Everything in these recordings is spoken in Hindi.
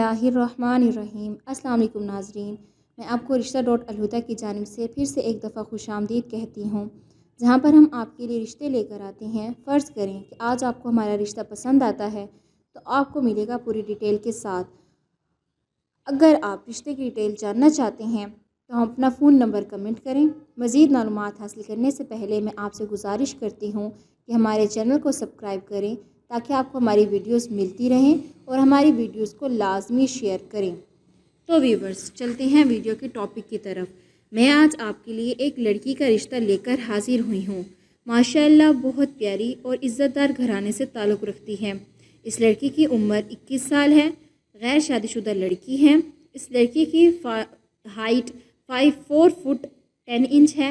बिसमीम् अल्लाम नाजरीन मैं आपको रिश्ता डॉट अलहुदा की जानब से फिर से एक दफ़ा खुश आमदीद कहती हूँ जहाँ पर हम आपके लिए रिश्ते लेकर आते हैं फ़र्ज़ करें कि आज आपको हमारा रिश्ता पसंद आता है तो आपको मिलेगा पूरी डिटेल के साथ अगर आप रिश्ते की डिटेल जानना चाहते हैं तो हम अपना फ़ोन नंबर कमेंट करें मज़ीद मालूम हासिल करने से पहले मैं आपसे गुजारिश करती हूँ कि हमारे चैनल को सब्सक्राइब करें ताकि आपको हमारी वीडियोस मिलती रहें और हमारी वीडियोस को लाजमी शेयर करें तो व्यूवर्स चलते हैं वीडियो के टॉपिक की तरफ मैं आज आपके लिए एक लड़की का रिश्ता लेकर हाजिर हुई हूँ माशाल्लाह बहुत प्यारी और इज़्ज़तदार घराने से ताल्लुक़ रखती है इस लड़की की उम्र 21 साल है गैर शादीशुदा लड़की है इस लड़की की height five four foot ten inch है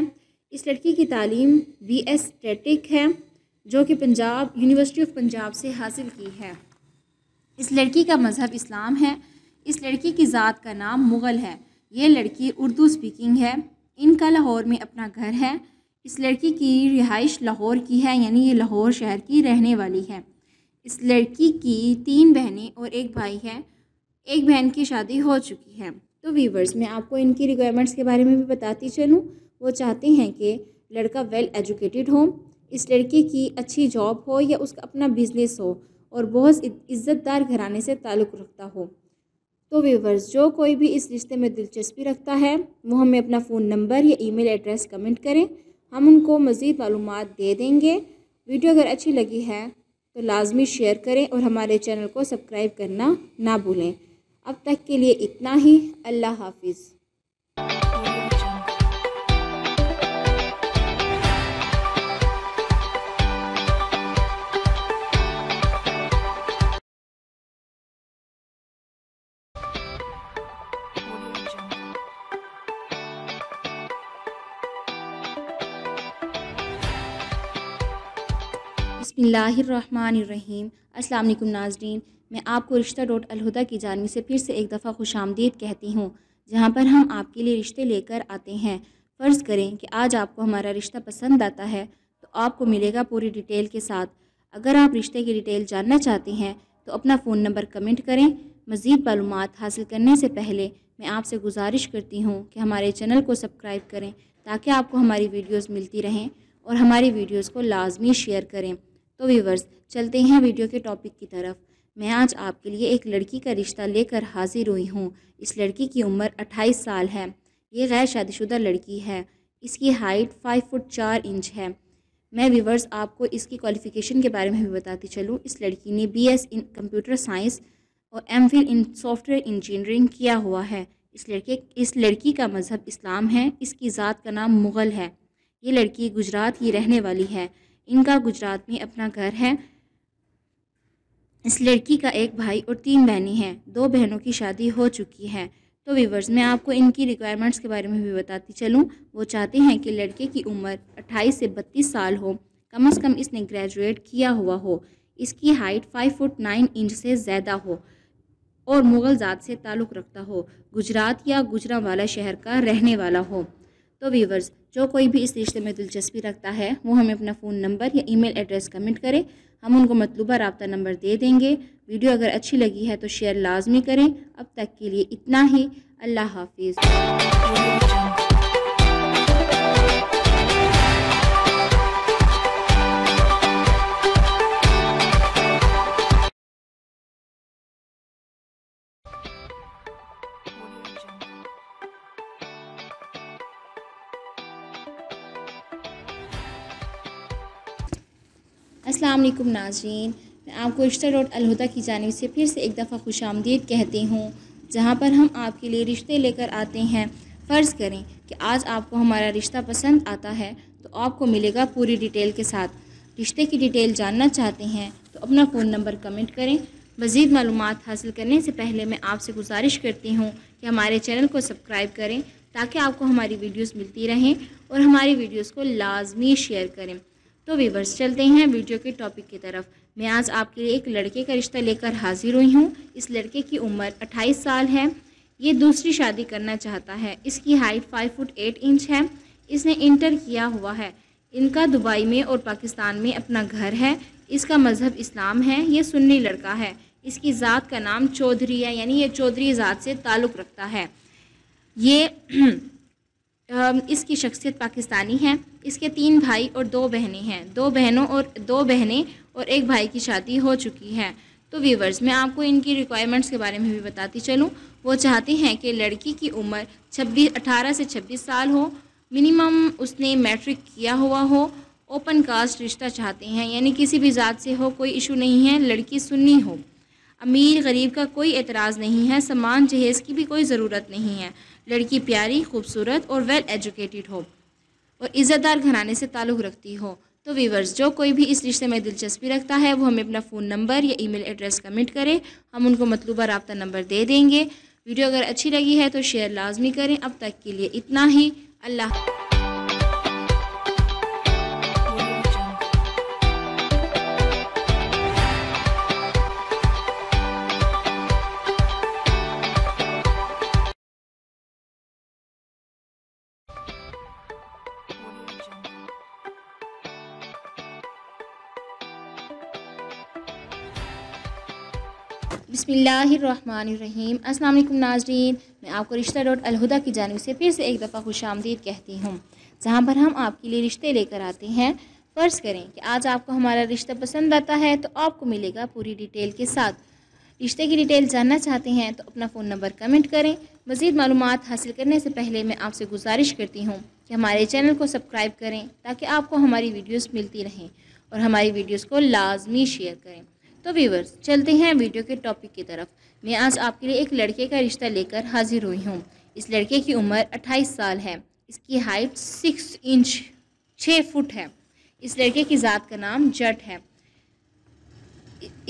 इस लड़की की तालीम बी एस है जो कि पंजाब यूनिवर्सिटी ऑफ पंजाब से हासिल की है इस लड़की का मज़हब इस्लाम है इस लड़की की ज़ात का नाम मुग़ल है ये लड़की उर्दू स्पीकिंग है इनका लाहौर में अपना घर है इस लड़की की रिहाइश लाहौर की है यानी ये लाहौर शहर की रहने वाली है इस लड़की की तीन बहनें और एक भाई है एक बहन की शादी हो चुकी है तो वीवर्स मैं आपको इनकी रिक्वायरमेंट्स के बारे में भी बताती चलूँ वो चाहते हैं कि लड़का वेल एजुकेटेड हो इस लड़की की अच्छी जॉब हो या उसका अपना बिजनेस हो और बहुत इज़्ज़तदार घराने से ताल्लुक़ रखता हो तो व्यूवर्स जो कोई भी इस रिश्ते में दिलचस्पी रखता है वो हमें अपना फ़ोन नंबर या ईमेल एड्रेस कमेंट करें हम उनको मज़ीद मालूम दे देंगे वीडियो अगर अच्छी लगी है तो लाजमी शेयर करें और हमारे चैनल को सब्सक्राइब करना ना भूलें अब तक के लिए इतना ही अल्लाह हाफिज़ बसमीम् अल्लाम नाजरीन मैं आपको रिश्ता डॉट अलहुदा की जानवी से फिर से एक दफ़ा खुश आमदीद कहती हूँ जहाँ पर हम आपके लिए रिश्ते लेकर आते हैं फ़र्ज़ करें कि आज आपको हमारा रिश्ता पसंद आता है तो आपको मिलेगा पूरी डिटेल के साथ अगर आप रिश्ते की डिटेल जानना चाहते हैं तो अपना फ़ोन नंबर कमेंट करें मज़ीद मालूम हासिल करने से पहले मैं आपसे गुजारिश करती हूँ कि हमारे चैनल को सब्सक्राइब करें ताकि आपको हमारी वीडियोज़ मिलती रहें और हमारी वीडियोज़ को लाजमी शेयर करें तो व्यूवर्स चलते हैं वीडियो के टॉपिक की तरफ मैं आज आपके लिए एक लड़की का रिश्ता लेकर हाजिर हुई हूँ इस लड़की की उम्र 28 साल है ये गैर शादीशुदा लड़की है इसकी हाइट फाइव फुट चार इंच है मैं व्यूवर्स आपको इसकी क्वालिफ़िकेशन के बारे में भी बताती चलूँ इस लड़की ने B S in computer science और M Phil in software engineering किया हुआ है इस लड़के इस लड़की का मज़हब इस्लाम है इसकी ज़ात का नाम मुग़ल है ये लड़की गुजरात की रहने वाली है इनका गुजरात में अपना घर है इस लड़की का एक भाई और तीन बहनें हैं दो बहनों की शादी हो चुकी है तो वीवर्स मैं आपको इनकी रिक्वायरमेंट्स के बारे में भी बताती चलूँ वो चाहते हैं कि लड़के की उम्र 28 से 32 साल हो कम से कम इसने ग्रेजुएट किया हुआ हो इसकी हाइट 5 फुट 9 इंच से ज़्यादा हो और मुग़ल ज़ात से ताल्लुक़ रखता हो गुजरात या गुजरा वाला शहर का रहने वाला हो तो व्यूवर्स जो कोई भी इस रिश्ते में दिलचस्पी रखता है वो हमें अपना फ़ोन नंबर या ईमेल एड्रेस कमेंट करें हम उनको मतलूबा रबता नंबर दे देंगे वीडियो अगर अच्छी लगी है तो शेयर लाजमी करें अब तक के लिए इतना ही अल्लाह हाफिज़ अल्लाम नाजरीन मैं आपको रिश्ता डॉट अलहदा की जानब से फिर से एक दफ़ा खुश आमदीद कहती हूँ जहाँ पर हम आपके लिए रिश्ते लेकर आते हैं फ़र्ज़ करें कि आज आपको हमारा रिश्ता पसंद आता है तो आपको मिलेगा पूरी डिटेल के साथ रिश्ते की डिटेल जानना चाहते हैं तो अपना फ़ोन नंबर कमेंट करें मज़ीद मालूम हासिल करने से पहले मैं आपसे गुजारिश करती हूँ कि हमारे चैनल को सब्सक्राइब करें ताकि आपको हमारी वीडियोस मिलती रहें और हमारी वीडियोस को लाजमी शेयर करें तो वीवर्स चलते हैं वीडियो के टॉपिक की तरफ मैं आज आपके लिए एक लड़के का रिश्ता लेकर हाजिर हुई हूँ इस लड़के की उम्र अट्ठाईस साल है ये दूसरी शादी करना चाहता है इसकी height five foot eight inch है इसने इंटर किया हुआ है इनका दुबई में और पाकिस्तान में अपना घर है इसका मज़हब इस्लाम है ये सुन्नी लड़का है इसकी ज़ात का नाम चौधरी है यानी ये चौधरी ज़ात से ताल्लुक़ रखता है ये इसकी शख्सियत पाकिस्तानी है इसके तीन भाई और दो बहनें हैं दो बहनों और दो बहनें और एक भाई की शादी हो चुकी है तो व्यूवर्स मैं आपको इनकी रिक्वायरमेंट्स के बारे में भी बताती चलूँ वो चाहते हैं कि लड़की की उम्र छब्बीस अठारह से छब्बीस साल हो मिनिमम उसने मैट्रिक किया हुआ हो ओपन कास्ट रिश्ता चाहते हैं यानी किसी भी ज़ात से हो कोई इशू नहीं है लड़की सुन्नी हो अमीर गरीब का कोई एतराज़ नहीं है समान जहेज़ की भी कोई ज़रूरत नहीं है लड़की प्यारी खूबसूरत और वेल एजुकेटेड हो और इज़्ज़तदार घराने से ताल्लुक़ रखती हो तो वीवर्स जो कोई भी इस रिश्ते में दिलचस्पी रखता है वो हमें अपना फ़ोन नंबर या ईमेल एड्रेस कमेंट करें हम उनको मतलूबा रबता नंबर दे देंगे वीडियो अगर अच्छी लगी है तो शेयर लाजमी करें अब तक के लिए इतना ही अल्लाह बसमीम अल्लाम नाजरीन मैं आपको रिश्ता डॉट अलहुदा की जानब से फिर से एक दफ़ा खुश आमदीद कहती हूँ जहाँ पर हम आपके लिए रिश्ते लेकर आते हैं फ़र्ज़ करें कि आज आपको हमारा रिश्ता पसंद आता है तो आपको मिलेगा पूरी डिटेल के साथ रिश्ते की डिटेल जानना चाहते हैं तो अपना फ़ोन नंबर कमेंट करें मज़ीद मालूम हासिल करने से पहले मैं आपसे गुजारिश करती हूँ कि हमारे चैनल को सब्सक्राइब करें ताकि आपको हमारी वीडियोज़ मिलती रहें और हमारी वीडियोज़ को लाजमी शेयर करें तो व्यूवर्स चलते हैं वीडियो के टॉपिक की तरफ मैं आज आपके लिए एक लड़के का रिश्ता लेकर हाजिर हुई हूँ इस लड़के की उम्र 28 साल है इसकी हाइट सिक्स इंच छः फुट है इस लड़के की ज़ात का नाम जट है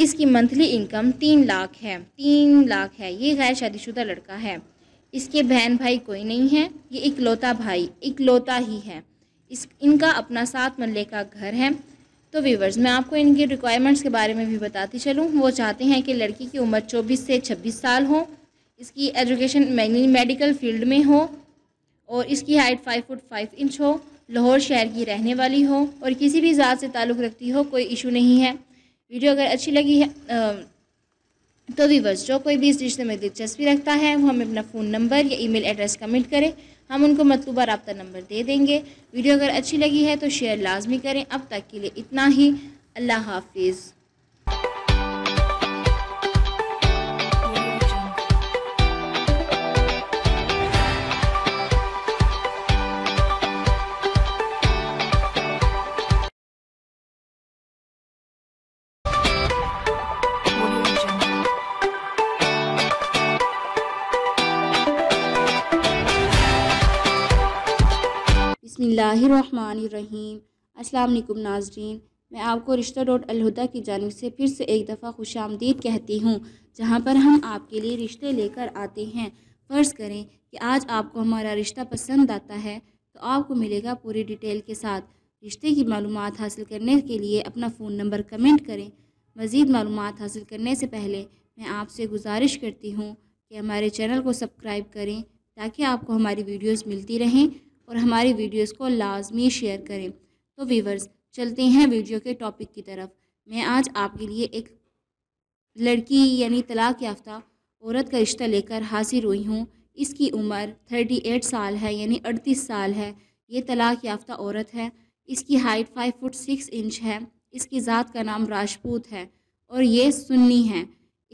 इसकी मंथली इनकम तीन लाख है तीन लाख है ये गैर शादीशुदा लड़का है इसके बहन भाई कोई नहीं है ये इकलौता भाई इकलौता ही है इस इनका अपना सात मल्ले का घर है तो व्यूवर्स मैं आपको इनकी रिक्वायरमेंट्स के बारे में भी बताती चलूँ वो चाहते हैं कि लड़की की उम्र चौबीस से छब्बीस साल हो इसकी एजुकेशन मेडिकल फील्ड में हो और इसकी height five foot five inch हो लाहौर शहर की रहने वाली हो और किसी भी ज़ात से ताल्लुक़ रखती हो कोई इशू नहीं है वीडियो अगर अच्छी लगी है तो वीवर्स जो कोई भी इस रिश्ते में दिलचस्पी रखता है वो हमें अपना फ़ोन नंबर या ईमेल एड्रेस कमेंट करें हम उनको मतलूबा रबता नंबर दे देंगे वीडियो अगर अच्छी लगी है तो शेयर लाजमी करें अब तक के लिए इतना ही अल्लाह हाफिज़ अल्लाम नाजरीन मैं आपको रिश्ता डॉट अलहुदा की जानब से फिर से एक दफ़ा खुश आमदीद कहती हूँ जहाँ पर हम आपके लिए रिश्ते लेकर आते हैं फ़र्ज़ करें कि आज आपको हमारा रिश्ता पसंद आता है तो आपको मिलेगा पूरी डिटेल के साथ रिश्ते की मालूम हासिल करने के लिए अपना फ़ोन नंबर कमेंट करें मज़ीद मालूम हासिल करने से पहले मैं आपसे गुजारिश करती हूँ कि हमारे चैनल को सब्सक्राइब करें ताकि आपको हमारी वीडियोज़ मिलती रहें और हमारी वीडियोस को लाजमी शेयर करें तो वीवर्स चलते हैं वीडियो के टॉपिक की तरफ मैं आज आपके लिए एक लड़की यानी तलाक याफ्ता औरत का रिश्ता लेकर हाजिर हुई हूँ इसकी उम्र 38 साल है यानी 38 साल है ये तलाक याफ्ता औरत है इसकी height five foot six inch है इसकी ज़ात का नाम राजपूत है और ये सुन्नी है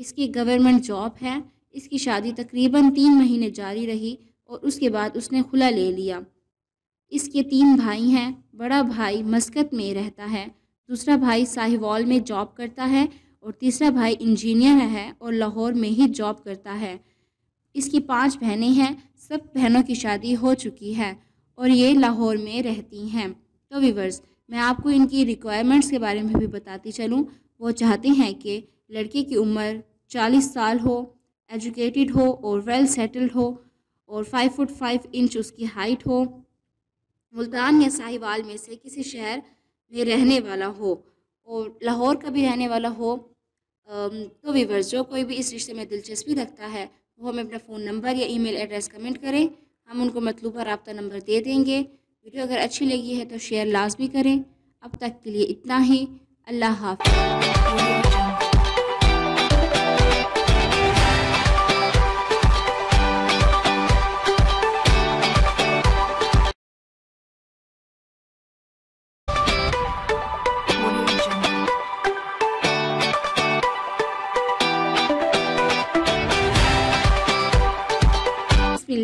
इसकी गवर्नमेंट जॉब है इसकी शादी तकरीबन तीन महीने जारी रही और उसके बाद उसने खुला ले लिया इसके तीन भाई हैं बड़ा भाई मस्कत में रहता है दूसरा भाई साहिवाल में जॉब करता है और तीसरा भाई इंजीनियर है और लाहौर में ही जॉब करता है इसकी पांच बहनें हैं सब बहनों की शादी हो चुकी है और ये लाहौर में रहती हैं तो वीवर्स मैं आपको इनकी रिक्वायरमेंट्स के बारे में भी बताती चलूँ वो चाहते हैं कि लड़के की उम्र चालीस साल हो एजुकेटेड हो और वेल सेटल्ड हो और फाइव फुट फाइव इंच उसकी हाइट हो मुल्तान या साहिवाल में से किसी शहर में रहने वाला हो और लाहौर का भी रहने वाला हो तो वीवर्स जो कोई भी इस रिश्ते में दिलचस्पी रखता है वो हमें अपना फ़ोन नंबर या ईमेल एड्रेस कमेंट करें हम उनको मतलूबा रबता नंबर दे देंगे वीडियो अगर अच्छी लगी है तो शेयर लाजमी करें अब तक के लिए इतना ही अल्लाह हाफ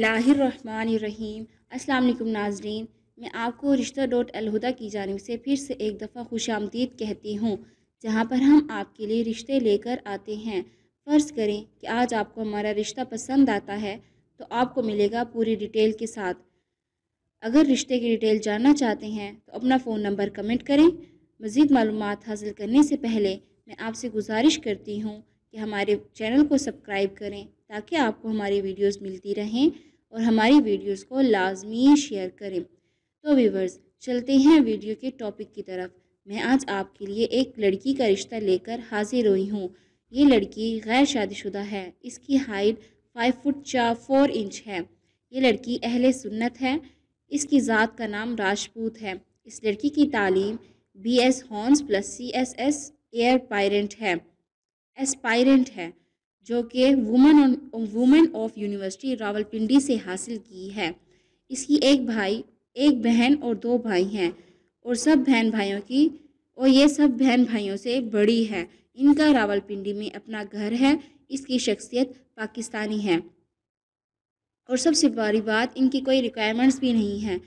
बिसमीम अल्लाम नाजरीन मैं आपको रिश्ता डॉट अलहुदा की जानब से फिर से एक दफ़ा खुश आमदीद कहती हूँ जहाँ पर हम आपके लिए रिश्ते लेकर आते हैं फ़र्ज़ करें कि आज आपको हमारा रिश्ता पसंद आता है तो आपको मिलेगा पूरी डिटेल के साथ अगर रिश्ते की डिटेल जानना चाहते हैं तो अपना फ़ोन नंबर कमेंट करें मज़ीद मालूम हासिल करने से पहले मैं आपसे गुजारिश करती हूँ कि हमारे चैनल को सब्सक्राइब करें ताकि आपको हमारी वीडियोस मिलती रहें और हमारी वीडियोस को लाजमी शेयर करें तो व्यूवर्स चलते हैं वीडियो के टॉपिक की तरफ मैं आज आपके लिए एक लड़की का रिश्ता लेकर हाजिर हुई हूँ ये लड़की गैर शादीशुदा है इसकी हाइट फाइव फुट चार फोर इंच है ये लड़की अहल सुन्नत है इसकी ज़ात का नाम राजपूत है इस लड़की की तालीम B S hons plus C S S aspirant है एस्पायरेंट है जो कि women women of university Rawalpindi से हासिल की है इसकी एक भाई एक बहन और दो भाई हैं और सब बहन भाइयों की और ये सब बहन भाइयों से बड़ी है इनका रावलपिंडी में अपना घर है इसकी शख्सियत पाकिस्तानी है और सबसे बड़ी बात इनकी कोई रिक्वायरमेंट्स भी नहीं है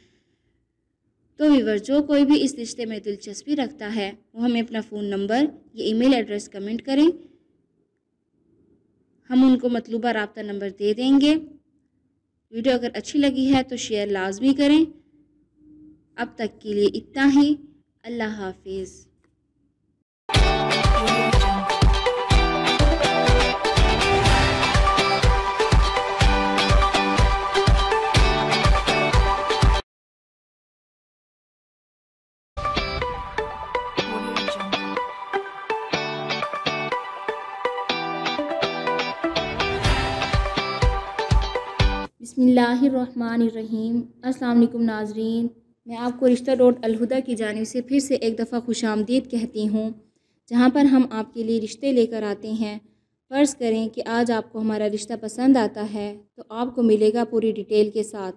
तो वीवर जो कोई भी इस रिश्ते में दिलचस्पी रखता है वो हमें अपना फ़ोन नंबर या ईमेल एड्रेस कमेंट करें हम उनको मतलूबा रबता नंबर दे देंगे वीडियो अगर अच्छी लगी है तो शेयर लाजमी करें अब तक के लिए इतना ही अल्लाह हाफिज़ बसमीम् अल्लाम नाजरीन मैं आपको रिश्ता रोड अलहुदा की जानब से फिर से एक दफ़ा खुश आमदीद कहती हूँ जहाँ पर हम आपके लिए रिश्ते लेकर आते हैं फ़र्ज़ करें कि आज आपको हमारा रिश्ता पसंद आता है तो आपको मिलेगा पूरी डिटेल के साथ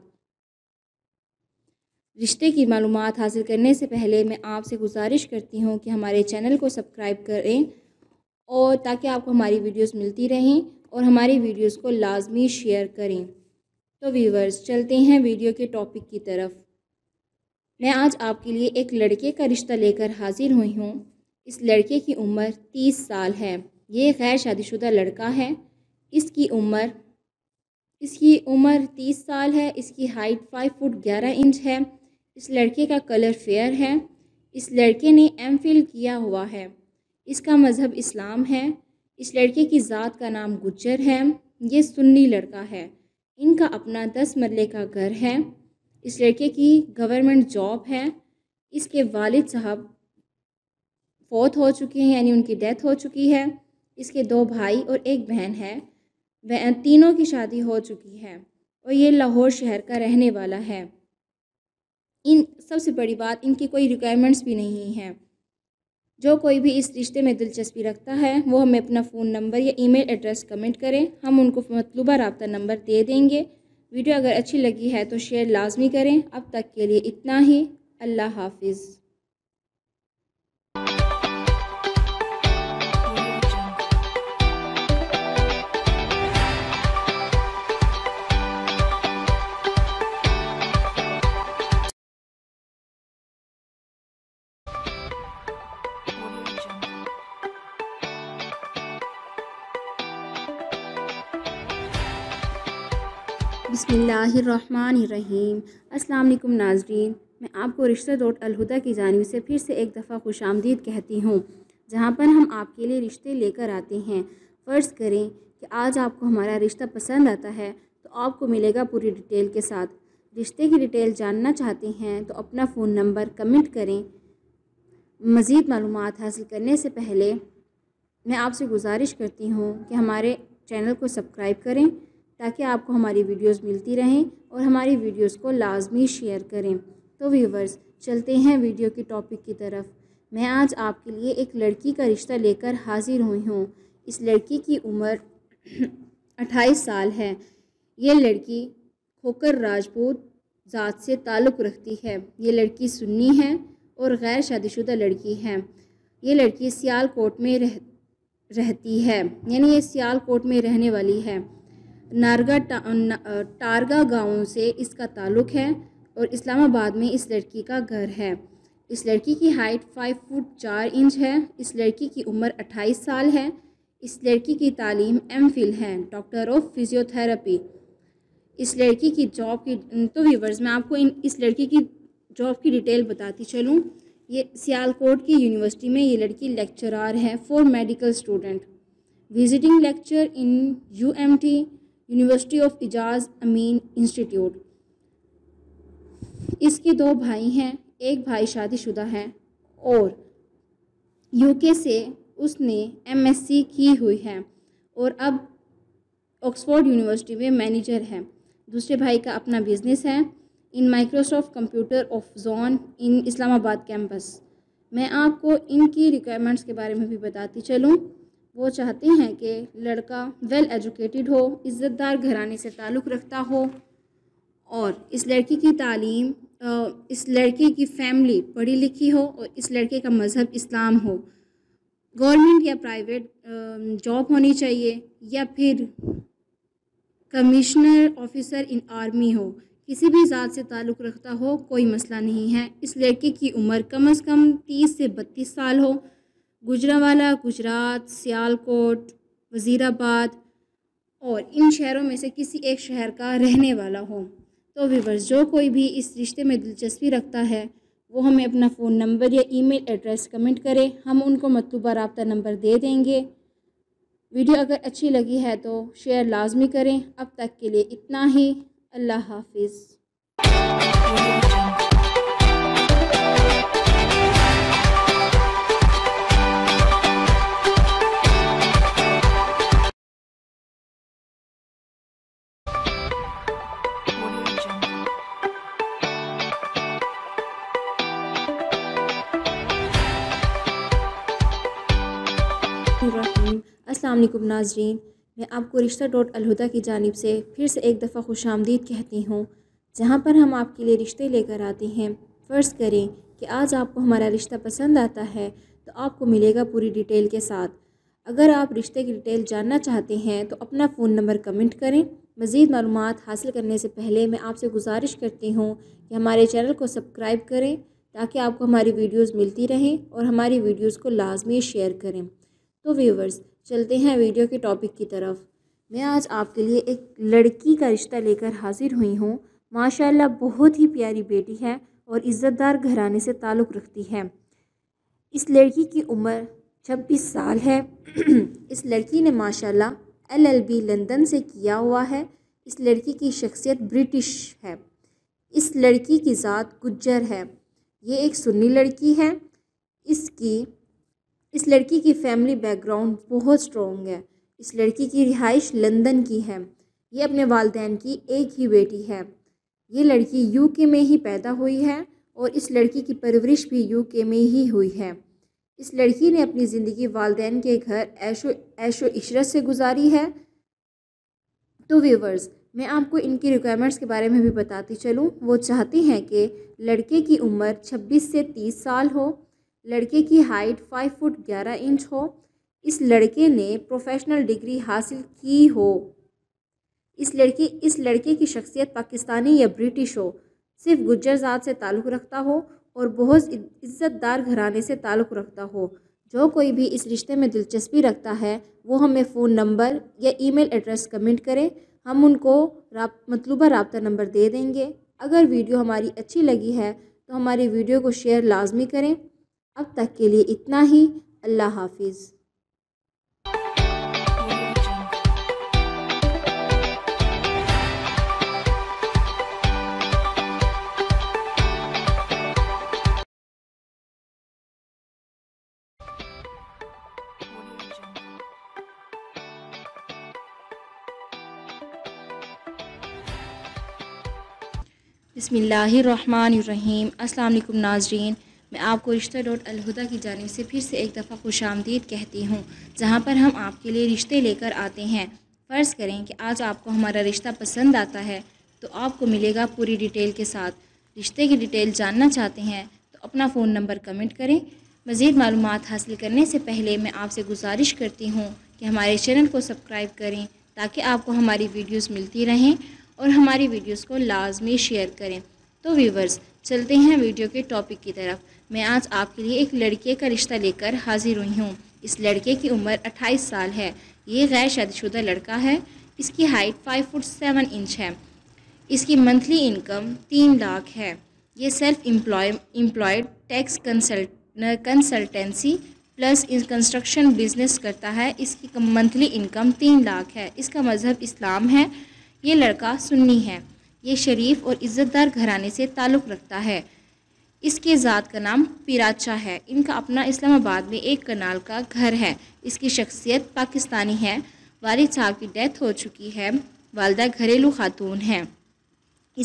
रिश्ते की मालूम हासिल करने से पहले मैं आपसे गुजारिश करती हूँ कि हमारे चैनल को सब्सक्राइब करें और ताकि आपको हमारी वीडियोज़ मिलती रहें और हमारी वीडियोस को लाजमी शेयर करें तो व्यूवर्स चलते हैं वीडियो के टॉपिक की तरफ मैं आज आपके लिए एक लड़के का रिश्ता लेकर हाजिर हुई हूँ इस लड़के की उम्र तीस साल है ये गैर शादीशुदा लड़का है इसकी उम्र इसकी उम्र तीस साल है इसकी हाइट फाइव फुट ग्यारह इंच है इस लड़के का कलर फेयर है इस लड़के ने एम फिल किया हुआ है इसका मज़हब इस्लाम है इस लड़के की ज़ात का नाम गुज्जर है ये सुन्नी लड़का है इनका अपना दस मरले का घर है इस लड़के की गवर्नमेंट जॉब है इसके वालिद साहब फौत हो चुके हैं यानी उनकी डेथ हो चुकी है इसके दो भाई और एक बहन है तीनों की शादी हो चुकी है और ये लाहौर शहर का रहने वाला है इन सबसे बड़ी बात इनकी कोई रिक्वायरमेंट्स भी नहीं हैं जो कोई भी इस रिश्ते में दिलचस्पी रखता है वो हमें अपना फ़ोन नंबर या ईमेल एड्रेस कमेंट करें हम उनको मतलूबा रबता नंबर दे देंगे वीडियो अगर अच्छी लगी है तो शेयर लाजमी करें अब तक के लिए इतना ही अल्लाह हाफिज़ बिसमीम अल्लाम नाजरीन मैं आपको रिश्ता डॉट अलहुदा की जानव से फिर से एक दफ़ा खुश आमदीद कहती हूँ जहाँ पर हम आपके लिए रिश्ते लेकर आते हैं फ़र्ज़ करें कि आज आपको हमारा रिश्ता पसंद आता है तो आपको मिलेगा पूरी डिटेल के साथ रिश्ते की डिटेल जानना चाहते हैं तो अपना फ़ोन नंबर कमेंट करें मज़ीद मालूम हासिल करने से पहले मैं आपसे गुजारिश करती हूँ कि हमारे चैनल को सब्सक्राइब करें ताकि आपको हमारी वीडियोस मिलती रहें और हमारी वीडियोस को लाजमी शेयर करें तो व्यूवर्स चलते हैं वीडियो के टॉपिक की तरफ मैं आज आपके लिए एक लड़की का रिश्ता लेकर हाजिर हुई हूँ इस लड़की की उम्र अट्ठाईस साल है ये लड़की खोकर राजपूत ज़ात से ताल्लुक़ रखती है ये लड़की सुन्नी है और गैर शादीशुदा लड़की है ये लड़की सियालकोट में रह रहती है यानी ये सियालकोट में रहने वाली है नारगा टा, टारगा गांव से इसका ताल्लुक है और इस्लामाबाद में इस लड़की का घर है इस लड़की की हाइट फाइव फुट चार इंच है इस लड़की की उम्र अट्ठाईस साल है इस लड़की की तालीम एम फिल है डॉक्टर ऑफ फिज़ियोथेरेपी इस लड़की की जॉब की तो व्यूवर्स मैं आपको इन इस लड़की की जॉब की डिटेल बताती चलूँ ये सियालकोट की यूनिवर्सिटी में ये लड़की लेक्चरार है for medical student visiting lecturer in U M T university of Ijaz Amin institute इसके दो भाई हैं एक भाई शादीशुदा है और यूके से उसने एमएससी की हुई है और अब ऑक्सफोर्ड यूनिवर्सिटी में मैनेजर है दूसरे भाई का अपना बिजनेस है in Microsoft computer of zone in Islamabad campus मैं आपको इनकी रिक्वायरमेंट्स के बारे में भी बताती चलूँ वो चाहते हैं कि लड़का वेल एजुकेटेड हो इज़्ज़तदार घराने से ताल्लुक़ रखता हो और इस लड़की की तालीम इस लड़के की फैमिली पढ़ी लिखी हो और इस लड़के का मज़हब इस्लाम हो गवर्नमेंट या प्राइवेट जॉब होनी चाहिए या फिर कमिश्नर ऑफिसर इन आर्मी हो किसी भी ज़ात से ताल्लुक़ रखता हो कोई मसला नहीं है इस लड़के की उम्र कम अज़ कम तीस से बत्तीस साल हो गुजरावाला गुजरात सियालकोट वज़ीराबाद और इन शहरों में से किसी एक शहर का रहने वाला हो तो व्यूवर्स जो कोई भी इस रिश्ते में दिलचस्पी रखता है वो हमें अपना फ़ोन नंबर या ईमेल एड्रेस कमेंट करें हम उनको मतलूबा रबता नंबर दे देंगे वीडियो अगर अच्छी लगी है तो शेयर लाजमी करें अब तक के लिए इतना ही अल्लाह हाफिज़ अल्लाम नाजरीन मैं आपको रिश्ता डॉट अलहुदा की जानब से फिर से एक दफ़ा खुश आमदीद कहती हूँ जहाँ पर हम आपके लिए रिश्ते लेकर आते हैं फ़र्ज़ करें कि आज आपको हमारा रिश्ता पसंद आता है तो आपको मिलेगा पूरी डिटेल के साथ अगर आप रिश्ते की डिटेल जानना चाहते हैं तो अपना फ़ोन नंबर कमेंट करें मज़ीद मालूम हासिल करने से पहले मैं आपसे गुजारिश करती हूँ कि हमारे चैनल को सब्सक्राइब करें ताकि आपको हमारी वीडियोस मिलती रहें और हमारी वीडियोस को लाजमी शेयर करें तो व्यूवर्स चलते हैं वीडियो के टॉपिक की तरफ मैं आज आपके लिए एक लड़की का रिश्ता लेकर हाजिर हुई हूँ माशाल्लाह बहुत ही प्यारी बेटी है और इज़्ज़तदार घराने से ताल्लुक़ रखती है इस लड़की की उम्र छब्बीस साल है इस लड़की ने माशाल्लाह एलएलबी लंदन से किया हुआ है इस लड़की की शख्सियत ब्रिटिश है इस लड़की की ज़ात गुज्जर है ये एक सुन्नी लड़की है इसकी इस लड़की की फैमिली बैकग्राउंड बहुत स्ट्रॉन्ग है इस लड़की की रिहाइश लंदन की है ये अपने वालदेन की एक ही बेटी है ये लड़की यूके में ही पैदा हुई है और इस लड़की की परवरिश भी यूके में ही हुई है इस लड़की ने अपनी ज़िंदगी वालदेन के घर ऐशो ऐशो इशरत से गुजारी है तो व्यूवर्स मैं आपको इनकी रिक्वायरमेंट्स के बारे में भी बताती चलूँ वो चाहती हैं कि लड़के की उम्र 26 से 30 साल हो लड़के की हाइट फाइव फुट ग्यारह इंच हो इस लड़के ने प्रोफेशनल डिग्री हासिल की हो इस लड़के इस लड़के की शख्सियत पाकिस्तानी या ब्रिटिश हो सिर्फ गुजर जात से ताल्लुक़ रखता हो और बहुत इज़्ज़तदार घराने से ताल्लुक़ रखता हो जो कोई भी इस रिश्ते में दिलचस्पी रखता है वो हमें फ़ोन नंबर या ईमेल एड्रेस कमेंट करें हम उनको राप मतलूबा रबता नंबर दे देंगे अगर वीडियो हमारी अच्छी लगी है तो हमारी वीडियो को शेयर लाजमी करें अब तक के लिए इतना ही अल्लाह हाफिज़ बसमीम् अल्लाम नाजरीन मैं आपको रिश्ता डॉट अलहुदा की जानब से फिर से एक दफ़ा खुश आमदीद कहती हूँ जहाँ पर हम आपके लिए रिश्ते लेकर आते हैं फ़र्ज़ करें कि आज आपको हमारा रिश्ता पसंद आता है तो आपको मिलेगा पूरी डिटेल के साथ रिश्ते की डिटेल जानना चाहते हैं तो अपना फ़ोन नंबर कमेंट करें मज़ीद मालूम हासिल करने से पहले मैं आपसे गुजारिश करती हूँ कि हमारे चैनल को सब्सक्राइब करें ताकि आपको हमारी वीडियोस मिलती रहें और हमारी वीडियोस को लाजमी शेयर करें तो व्यूवर्स चलते हैं वीडियो के टॉपिक की तरफ मैं आज आपके लिए एक लड़के का रिश्ता लेकर हाजिर हुई हूँ इस लड़के की उम्र 28 साल है ये गैर शादीशुदा लड़का है इसकी हाइट 5 फुट 7 इंच है इसकी मंथली इनकम तीन लाख है ये self employ employed tax consultancy plus construction business करता है इसकी मंथली इनकम तीन लाख है इसका मज़हब इस्लाम है ये लड़का सुन्नी है ये शरीफ और इज़्ज़तदार घराने से ताल्लुक़ रखता है इसके ज़ात का नाम पिराचा है इनका अपना इस्लामाबाद में एक कनाल का घर है इसकी शख्सियत पाकिस्तानी है वालिद साहब की डेथ हो चुकी है वालदा घरेलू खातून है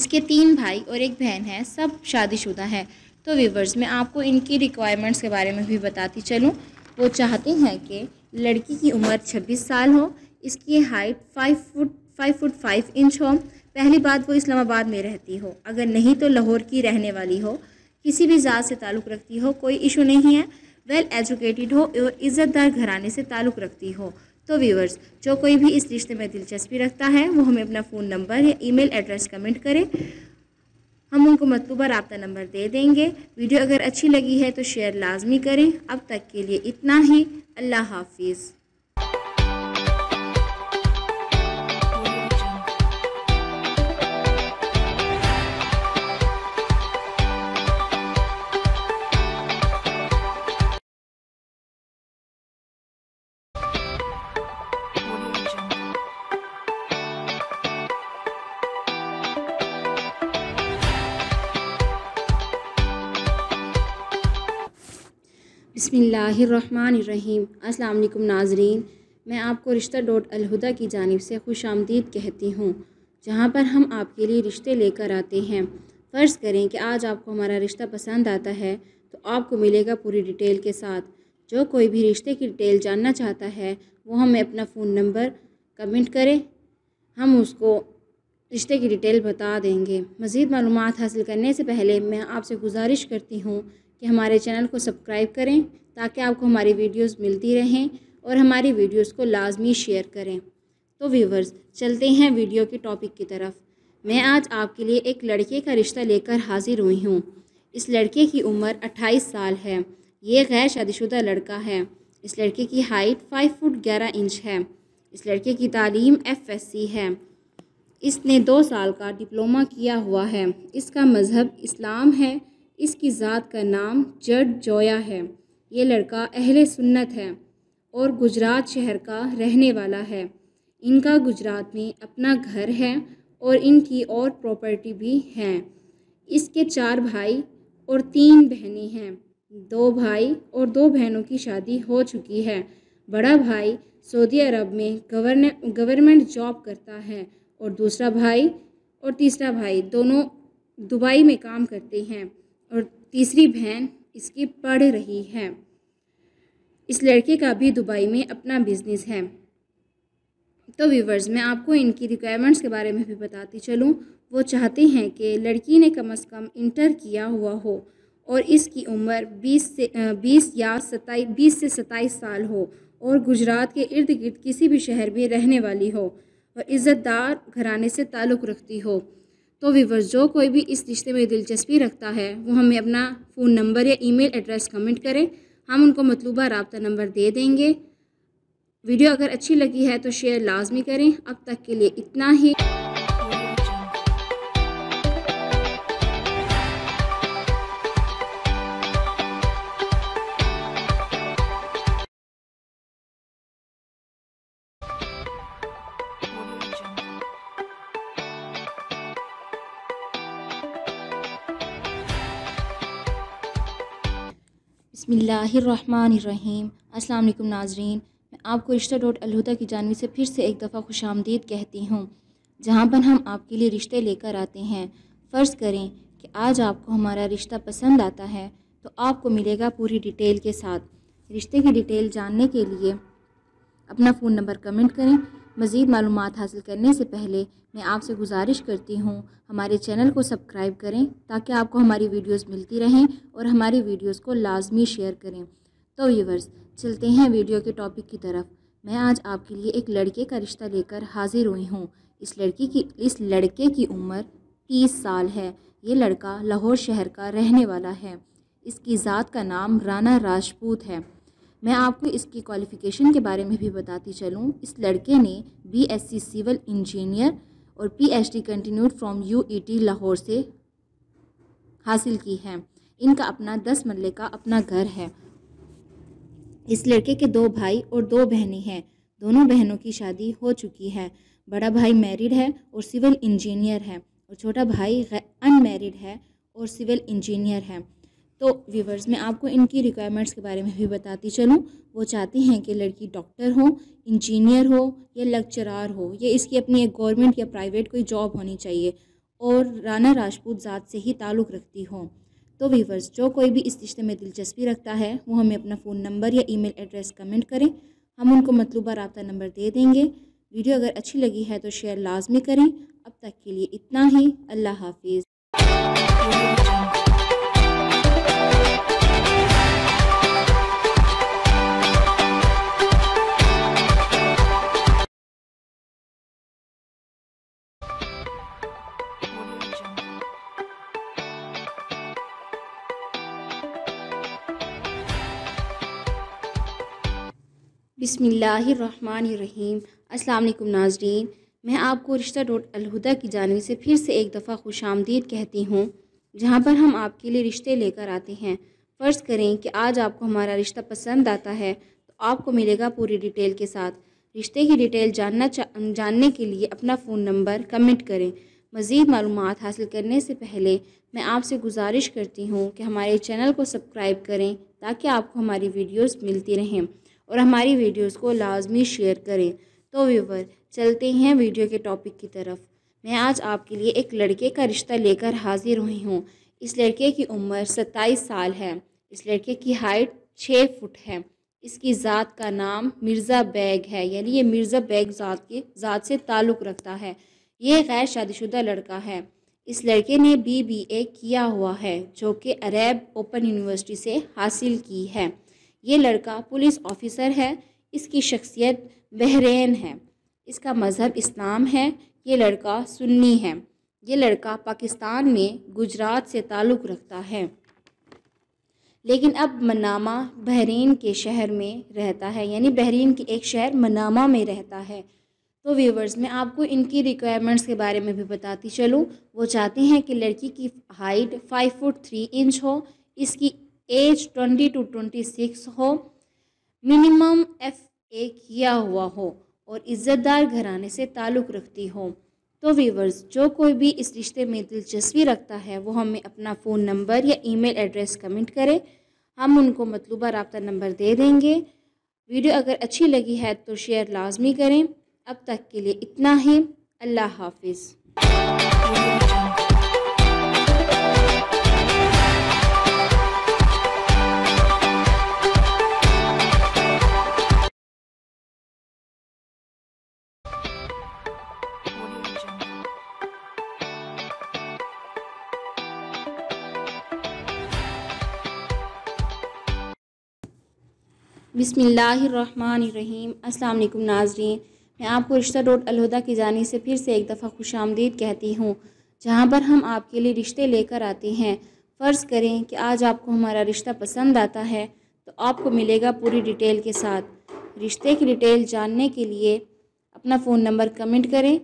इसके तीन भाई और एक बहन है सब शादीशुदा हैं तो वीवर्स में आपको इनकी रिक्वायरमेंट्स के बारे में भी बताती चलूँ वो चाहते हैं कि लड़की की उम्र छब्बीस साल हो इसकी height five foot five foot five inch हो पहली बात वो इस्लामाबाद में रहती हो अगर नहीं तो लाहौर की रहने वाली हो किसी भी ज़ात से ताल्लुक़ रखती हो कोई इशू नहीं है वेल एजुकेटेड हो और इज़्ज़तदार घराने से ताल्लुक़ रखती हो तो व्यूवर्स जो कोई भी इस रिश्ते में दिलचस्पी रखता है वो हमें अपना फ़ोन नंबर या ईमेल एड्रेस कमेंट करें हम उनको मतलूबा रबता नंबर दे देंगे वीडियो अगर अच्छी लगी है तो शेयर लाजमी करें अब तक के लिए इतना ही अल्लाह हाफिज़ बसमीम् अल्लाम नाजरीन मैं आपको रिश्ता डॉट अलहुदा की जानब से खुश आमदीद कहती हूँ जहाँ पर हम आपके लिए रिश्ते लेकर आते हैं फ़र्ज़ करें कि आज आपको हमारा रिश्ता पसंद आता है तो आपको मिलेगा पूरी डिटेल के साथ जो कोई भी रिश्ते की डिटेल जानना चाहता है वो हमें अपना फ़ोन नंबर कमेंट करें हम उसको रिश्ते की डिटेल बता देंगे मज़ीद मालूम हासिल करने से पहले मैं आपसे गुजारिश करती हूँ कि हमारे चैनल को सब्सक्राइब करें ताकि आपको हमारी वीडियोस मिलती रहें और हमारी वीडियोस को लाजमी शेयर करें तो व्यूवर्स चलते हैं वीडियो के टॉपिक की तरफ मैं आज आपके लिए एक लड़के का रिश्ता लेकर हाजिर हुई हूँ इस लड़के की उम्र अट्ठाईस साल है ये गैर शादीशुदा लड़का है इस लड़के की हाइट फाइव फुट ग्यारह इंच है इस लड़के की तालीम एफ एस सी है इसने दो साल का डिप्लोमा किया हुआ है इसका मज़हब इस्लाम है इसकी ज़ात का नाम जड जोया है ये लड़का अहल सुन्नत है और गुजरात शहर का रहने वाला है इनका गुजरात में अपना घर है और इनकी और प्रॉपर्टी भी हैं इसके चार भाई और तीन बहनें हैं दो भाई और दो बहनों की शादी हो चुकी है बड़ा भाई सऊदी अरब में गवर्न गवर्नमेंट जॉब करता है और दूसरा भाई और तीसरा भाई दोनों दुबई में काम करते हैं और तीसरी बहन इसकी पढ़ रही है इस लड़के का भी दुबई में अपना बिजनेस है तो व्यूवर्स मैं आपको इनकी रिक्वायरमेंट्स के बारे में भी बताती चलूँ वो चाहते हैं कि लड़की ने कम अज़ कम इंटर किया हुआ हो और इसकी उम्र 20 से 20 या सताई 20 से सताईस साल हो और गुजरात के इर्द गिर्द किसी भी शहर में रहने वाली हो और इज़्ज़तदार घराने से ताल्लुक़ रखती हो तो वीवर्स जो कोई भी इस रिश्ते में दिलचस्पी रखता है वो हमें अपना फ़ोन नंबर या ईमेल एड्रेस कमेंट करें हम उनको मतलूबा रबता नंबर दे देंगे वीडियो अगर अच्छी लगी है तो शेयर लाजमी करें अब तक के लिए इतना ही बसमीम् अल्लाम नाजरीन मैं आपको रिश्ता डॉट अलहुदा की जानवी से फिर से एक दफ़ा खुश आमदीद कहती हूँ जहाँ पर हम आपके लिए रिश्ते लेकर आते हैं फ़र्ज़ करें कि आज आपको हमारा रिश्ता पसंद आता है तो आपको मिलेगा पूरी डिटेल के साथ रिश्ते की डिटेल जानने के लिए अपना फ़ोन नंबर कमेंट करें मज़ीद मालूम हासिल करने से पहले मैं आपसे गुजारिश करती हूँ हमारे चैनल को सब्सक्राइब करें ताकि आपको हमारी वीडियोज़ मिलती रहें और हमारी वीडियोज़ को लाजमी शेयर करें तो व्यूवर्स चलते हैं वीडियो के टॉपिक की तरफ मैं आज आपके लिए एक लड़के का रिश्ता लेकर हाजिर हुई हूँ इस लड़की की इस लड़के की उम्र तीस साल है ये लड़का लाहौर शहर का रहने वाला है इसकी ज़ात का नाम राना राजपूत है मैं आपको इसकी क्वालिफ़िकेशन के बारे में भी बताती चलूँ इस लड़के ने बीएससी सिविल इंजीनियर और PhD continued from UET Lahore से हासिल की है इनका अपना दस मरल का अपना घर है इस लड़के के दो भाई और दो बहनें हैं दोनों बहनों की शादी हो चुकी है बड़ा भाई मैरिड है और सिविल इंजीनियर है और छोटा भाई अनमैरिड है और सिविल इंजीनियर है तो व्यूवर्स मैं आपको इनकी रिक्वायरमेंट्स के बारे में भी बताती चलूँ वो चाहते हैं कि लड़की डॉक्टर हो इंजीनियर हो या लेक्चरार हो या इसकी अपनी एक गवर्नमेंट या प्राइवेट कोई जॉब होनी चाहिए और राना राजपूत ज़ात से ही ताल्लुक़ रखती हो तो व्यूवर्स जो कोई भी इस रिश्ते में दिलचस्पी रखता है वो हमें अपना फ़ोन नंबर या ईमेल एड्रेस कमेंट करें हम उनको मतलूबा रबता नंबर दे देंगे वीडियो अगर अच्छी लगी है तो शेयर लाजमी करें अब तक के लिए इतना ही अल्लाह हाफिज़ बिसमीम अल्लाम नाजरीन मैं आपको रिश्ता डॉट अलहुदा की जानवी से फिर से एक दफ़ा खुश आमदीद कहती हूँ जहाँ पर हम आपके लिए रिश्ते लेकर आते हैं फ़र्ज़ करें कि आज आपको हमारा रिश्ता पसंद आता है तो आपको मिलेगा पूरी डिटेल के साथ रिश्ते की डिटेल जानना जानने के लिए अपना फ़ोन नंबर कमेंट करें मज़ीद मालूम हासिल करने से पहले मैं आपसे गुजारिश करती हूँ कि हमारे चैनल को सब्सक्राइब करें ताकि आपको हमारी वीडियोज़ मिलती रहें और हमारी वीडियोस को लाजमी शेयर करें तो व्यूवर चलते हैं वीडियो के टॉपिक की तरफ मैं आज आपके लिए एक लड़के का रिश्ता लेकर हाजिर हुई हूँ इस लड़के की उम्र सत्ताईस साल है इस लड़के की हाइट छः फुट है इसकी ज़ात का नाम मिर्ज़ा बैग है यानी ये मिर्ज़ा बैग ज़ात के ज़ात से ताल्लुक़ रखता है ये गैर शादीशुदा लड़का है इस लड़के ने बी बी ए किया हुआ है जो कि अरब ओपन यूनिवर्सिटी से हासिल की है ये लड़का पुलिस ऑफिसर है इसकी शख्सियत बहरेन है इसका मज़हब इस्लाम है ये लड़का सुन्नी है ये लड़का पाकिस्तान में गुजरात से ताल्लुक़ रखता है लेकिन अब मनामा बहरीन के शहर में रहता है यानी बहरीन के एक शहर मनामा में रहता है तो व्यूवर्स मैं आपको इनकी रिक्वायरमेंट्स के बारे में भी बताती चलूँ वो चाहते हैं कि लड़की की height five foot three inch हो इसकी एज 20 टू 26 हो मिनिमम एफ ए किया हुआ हो और इज़्ज़तदार घराने से ताल्लुक़ रखती हो तो वीवर्स जो कोई भी इस रिश्ते में दिलचस्पी रखता है वो हमें अपना फ़ोन नंबर या ईमेल एड्रेस कमेंट करें हम उनको मतलूबा रबता नंबर दे देंगे वीडियो अगर अच्छी लगी है तो शेयर लाजमी करें अब तक के लिए इतना ही अल्लाह हाफिज़ बिसमीम् अल्लाम नाजरीन मैं आपको रिश्ता रोड अलहदा की जानी से फिर से एक दफ़ा खुश आमदीद कहती हूँ जहाँ पर हम आपके लिए रिश्ते लेकर आते हैं फ़र्ज़ करें कि आज आपको हमारा रिश्ता पसंद आता है तो आपको मिलेगा पूरी डिटेल के साथ रिश्ते की डिटेल जानने के लिए अपना फ़ोन नंबर कमेंट करें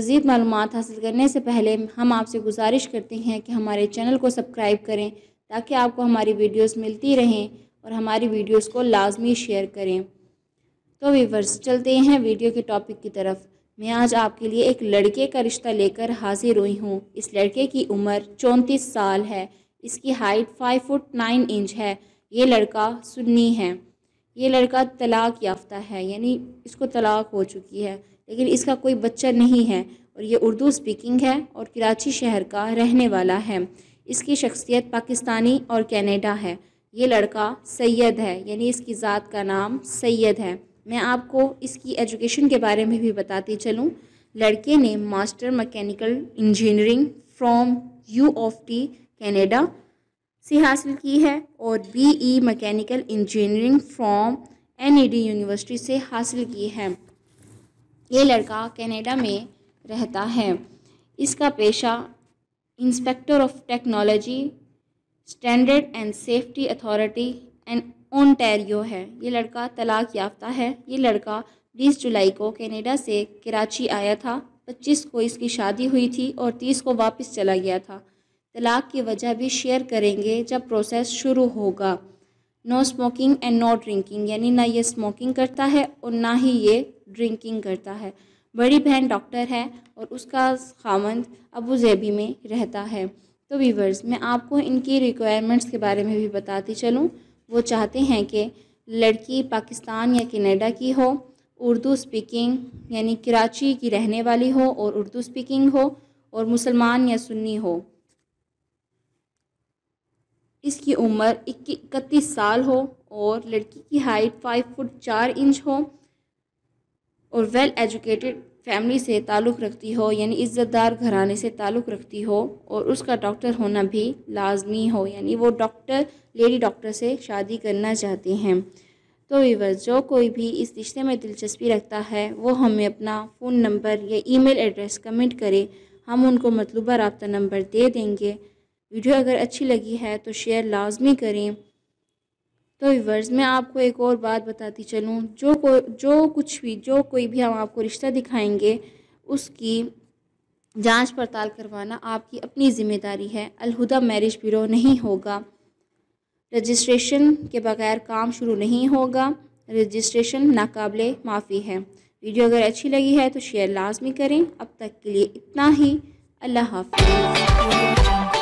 मज़ीद मालूम हासिल करने से पहले हम आपसे गुजारिश करते हैं कि हमारे चैनल को सब्सक्राइब करें ताकि आपको हमारी वीडियोज़ मिलती रहें और हमारी वीडियोस को लाजमी शेयर करें तो वीवर्स चलते हैं वीडियो के टॉपिक की तरफ मैं आज आपके लिए एक लड़के का रिश्ता लेकर हाजिर हुई हूँ इस लड़के की उम्र चौंतीस साल है इसकी height five foot nine inch है ये लड़का सुन्नी है ये लड़का तलाक याफ्ता है यानी इसको तलाक हो चुकी है लेकिन इसका कोई बच्चा नहीं है और ये उर्दू स्पीकिंग है और कराची शहर का रहने वाला है इसकी शख्सियत पाकिस्तानी और कैनेडा है ये लड़का सैयद है यानी इसकी ज़ात का नाम सैयद है मैं आपको इसकी एजुकेशन के बारे में भी बताती चलूँ लड़के ने master mechanical engineering from U of T Canada से हासिल की है और B E mechanical engineering from N E D university से हासिल की है ये लड़का कनाडा में रहता है इसका पेशा inspector of technology standard and safety authority and Ontario है ये लड़का तलाक याफ्ता है ये लड़का बीस जुलाई को कनाडा से कराची आया था पच्चीस को इसकी शादी हुई थी और तीस को वापस चला गया था तलाक की वजह भी शेयर करेंगे जब प्रोसेस शुरू होगा no smoking and no drinking यानी ना ये स्मोकिंग करता है और ना ही ये ड्रिंकिंग करता है बड़ी बहन डॉक्टर है और उसका खामंद अबू जेबी में रहता है तो वीवर्स मैं आपको इनकी रिक्वायरमेंट्स के बारे में भी बताती चलूँ वो चाहते हैं कि लड़की पाकिस्तान या कनाडा की हो उर्दू स्पीकिंग यानी कराची की रहने वाली हो और उर्दू स्पीकिंग हो और मुसलमान या सुन्नी हो इसकी उम्र इकतीस साल हो और लड़की की हाइट फाइव फुट चार इंच हो और वेल एजुकेटेड फैमिली से ताल्लुक़ रखती हो यानी इज़्ज़तदार घराने से ताल्लुक़ रखती हो और उसका डॉक्टर होना भी लाजमी हो यानी वो डॉक्टर लेडी डॉक्टर से शादी करना चाहते हैं तो वीवर जो कोई भी इस रिश्ते में दिलचस्पी रखता है वो हमें अपना फ़ोन नंबर या ईमेल एड्रेस कमेंट करे हम उनको मतलूबा रबता नंबर दे देंगे वीडियो अगर अच्छी लगी है तो शेयर लाजमी करें तो वीवर्स मैं आपको एक और बात बताती चलूँ जो को जो कुछ भी जो कोई भी हम आपको रिश्ता दिखाएंगे उसकी जांच पड़ताल करवाना आपकी अपनी ज़िम्मेदारी है अलहुदा मैरिज ब्यूरो नहीं होगा रजिस्ट्रेशन के बगैर काम शुरू नहीं होगा रजिस्ट्रेशन नाकबले माफ़ी है वीडियो अगर अच्छी लगी है तो शेयर लाजमी करें अब तक के लिए इतना ही अल्लाह हाफ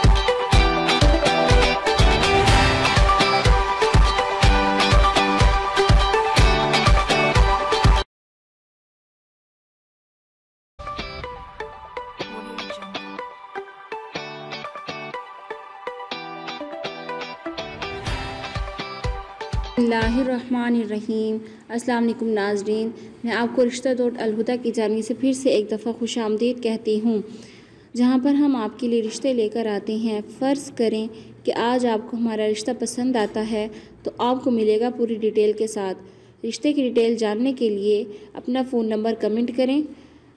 बिसमीम अल्लाम नाजरीन मैं आपको रिश्ता दौट अलहुदा की जानी से फिर से एक दफ़ा खुश आमदीद कहती हूँ जहाँ पर हम आपके लिए रिश्ते लेकर आते हैं फ़र्ज़ करें कि आज आपको हमारा रिश्ता पसंद आता है तो आपको मिलेगा पूरी डिटेल के साथ रिश्ते की डिटेल जानने के लिए अपना फ़ोन नंबर कमेंट करें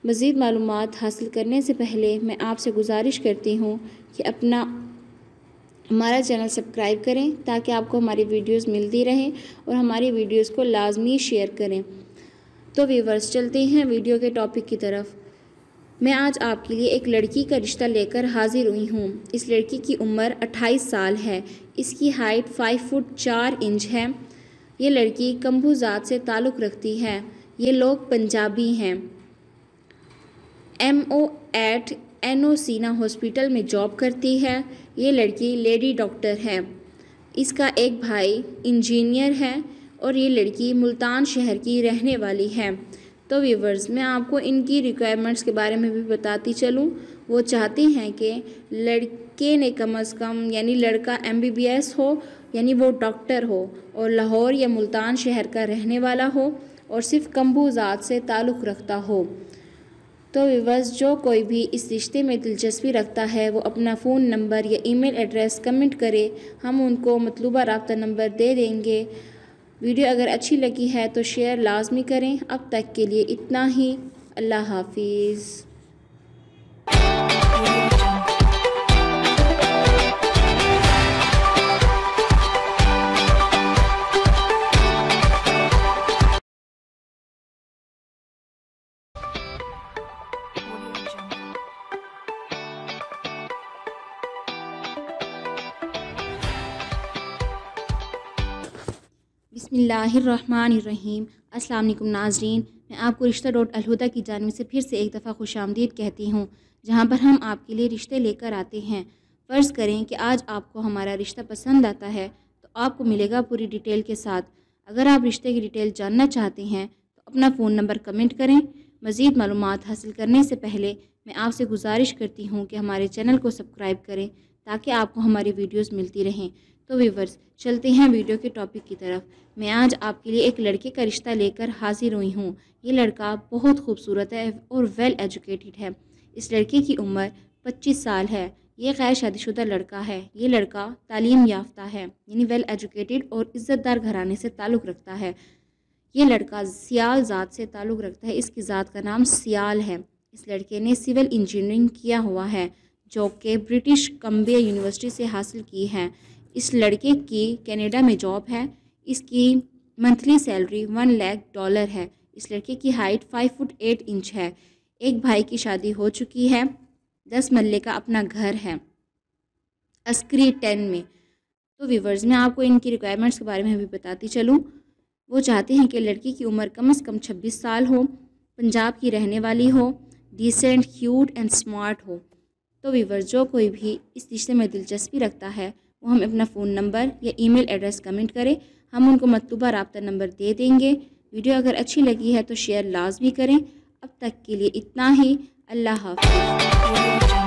मज़ीद मालूम हासिल करने से पहले मैं आपसे गुजारिश करती हूँ कि अपना हमारा चैनल सब्सक्राइब करें ताकि आपको हमारी वीडियोस मिलती रहें और हमारी वीडियोस को लाजमी शेयर करें तो व्यूवर्स चलते हैं वीडियो के टॉपिक की तरफ मैं आज आपके लिए एक लड़की का रिश्ता लेकर हाजिर हुई हूँ इस लड़की की उम्र 28 साल है इसकी हाइट 5 फुट 4 इंच है ये लड़की कम्बूजात से ताल्लुक़ रखती है ये लोग पंजाबी हैं M O at Ibn Sina hospital में जॉब करती है ये लड़की लेडी डॉक्टर है इसका एक भाई इंजीनियर है और ये लड़की मुल्तान शहर की रहने वाली है तो व्यूवर्स मैं आपको इनकी रिक्वायरमेंट्स के बारे में भी बताती चलूँ वो चाहते हैं कि लड़के ने कम अज़ कम यानी लड़का एम बी बी एस हो यानी वो डॉक्टर हो और लाहौर या मुल्तान शहर का रहने वाला हो और सिर्फ कम्बूजात से ताल्लुक़ रखता हो तो विवर्स जो कोई भी इस रिश्ते में दिलचस्पी रखता है वो अपना फ़ोन नंबर या ईमेल एड्रेस कमेंट करे हम उनको मतलूबा रबता नंबर दे देंगे वीडियो अगर अच्छी लगी है तो शेयर लाजमी करें अब तक के लिए इतना ही अल्लाह हाफिज़ बसमीम् अल्लाम नाजरीन मैं आपको रिश्ता डॉट अलहुदा की जानवी से फिर से एक दफ़ा खुश आमदीद कहती हूँ जहाँ पर हम आपके लिए रिश्ते लेकर आते हैं फ़र्ज़ करें कि आज आपको हमारा रिश्ता पसंद आता है तो आपको मिलेगा पूरी डिटेल के साथ अगर आप रिश्ते की डिटेल जानना चाहते हैं तो अपना फ़ोन नंबर कमेंट करें मज़ीद मालूम हासिल करने से पहले मैं आपसे गुजारिश करती हूँ कि हमारे चैनल को सब्सक्राइब करें ताकि आपको हमारी वीडियोज़ मिलती रहें तो व्यूवर्स चलते हैं वीडियो के टॉपिक की तरफ मैं आज आपके लिए एक लड़के का रिश्ता लेकर हाजिर हुई हूँ ये लड़का बहुत खूबसूरत है और वेल एजुकेटेड है इस लड़के की उम्र पच्चीस साल है ये गैर शादीशुदा लड़का है ये लड़का तालीम याफ्ता है यानी वेल एजुकेटेड और इज़्ज़तदार घराने से ताल्लुक़ रखता है ये लड़का सियाल ज़ात से ताल्लुक़ रखता है इसकी ज़ात का नाम सियाल है इस लड़के ने सिविल इंजीनियरिंग किया हुआ है जो कि ब्रिटिश कम्बे यूनिवर्सिटी से हासिल की है इस लड़के की कनाडा में जॉब है इसकी monthly salary one lakh dollar है इस लड़के की height five foot eight inch है एक भाई की शादी हो चुकी है दस मल्ले का अपना घर है अस्क्री टेन में तो व्यूवर्स में आपको इनकी रिक्वायरमेंट्स के बारे में भी बताती चलूँ वो चाहते हैं कि लड़की की उम्र कम से कम छब्बीस साल हो पंजाब की रहने वाली हो डिसेंट क्यूट एंड स्मार्ट हो तो व्यूवर्स जो कोई भी इस रिश्ते में दिलचस्पी रखता है वो हमें अपना फ़ोन नंबर या ईमेल एड्रेस कमेंट करें हम उनको मतलूबा रबता नंबर दे देंगे वीडियो अगर अच्छी लगी है तो शेयर लाजमी करें अब तक के लिए इतना ही अल्लाह हाफ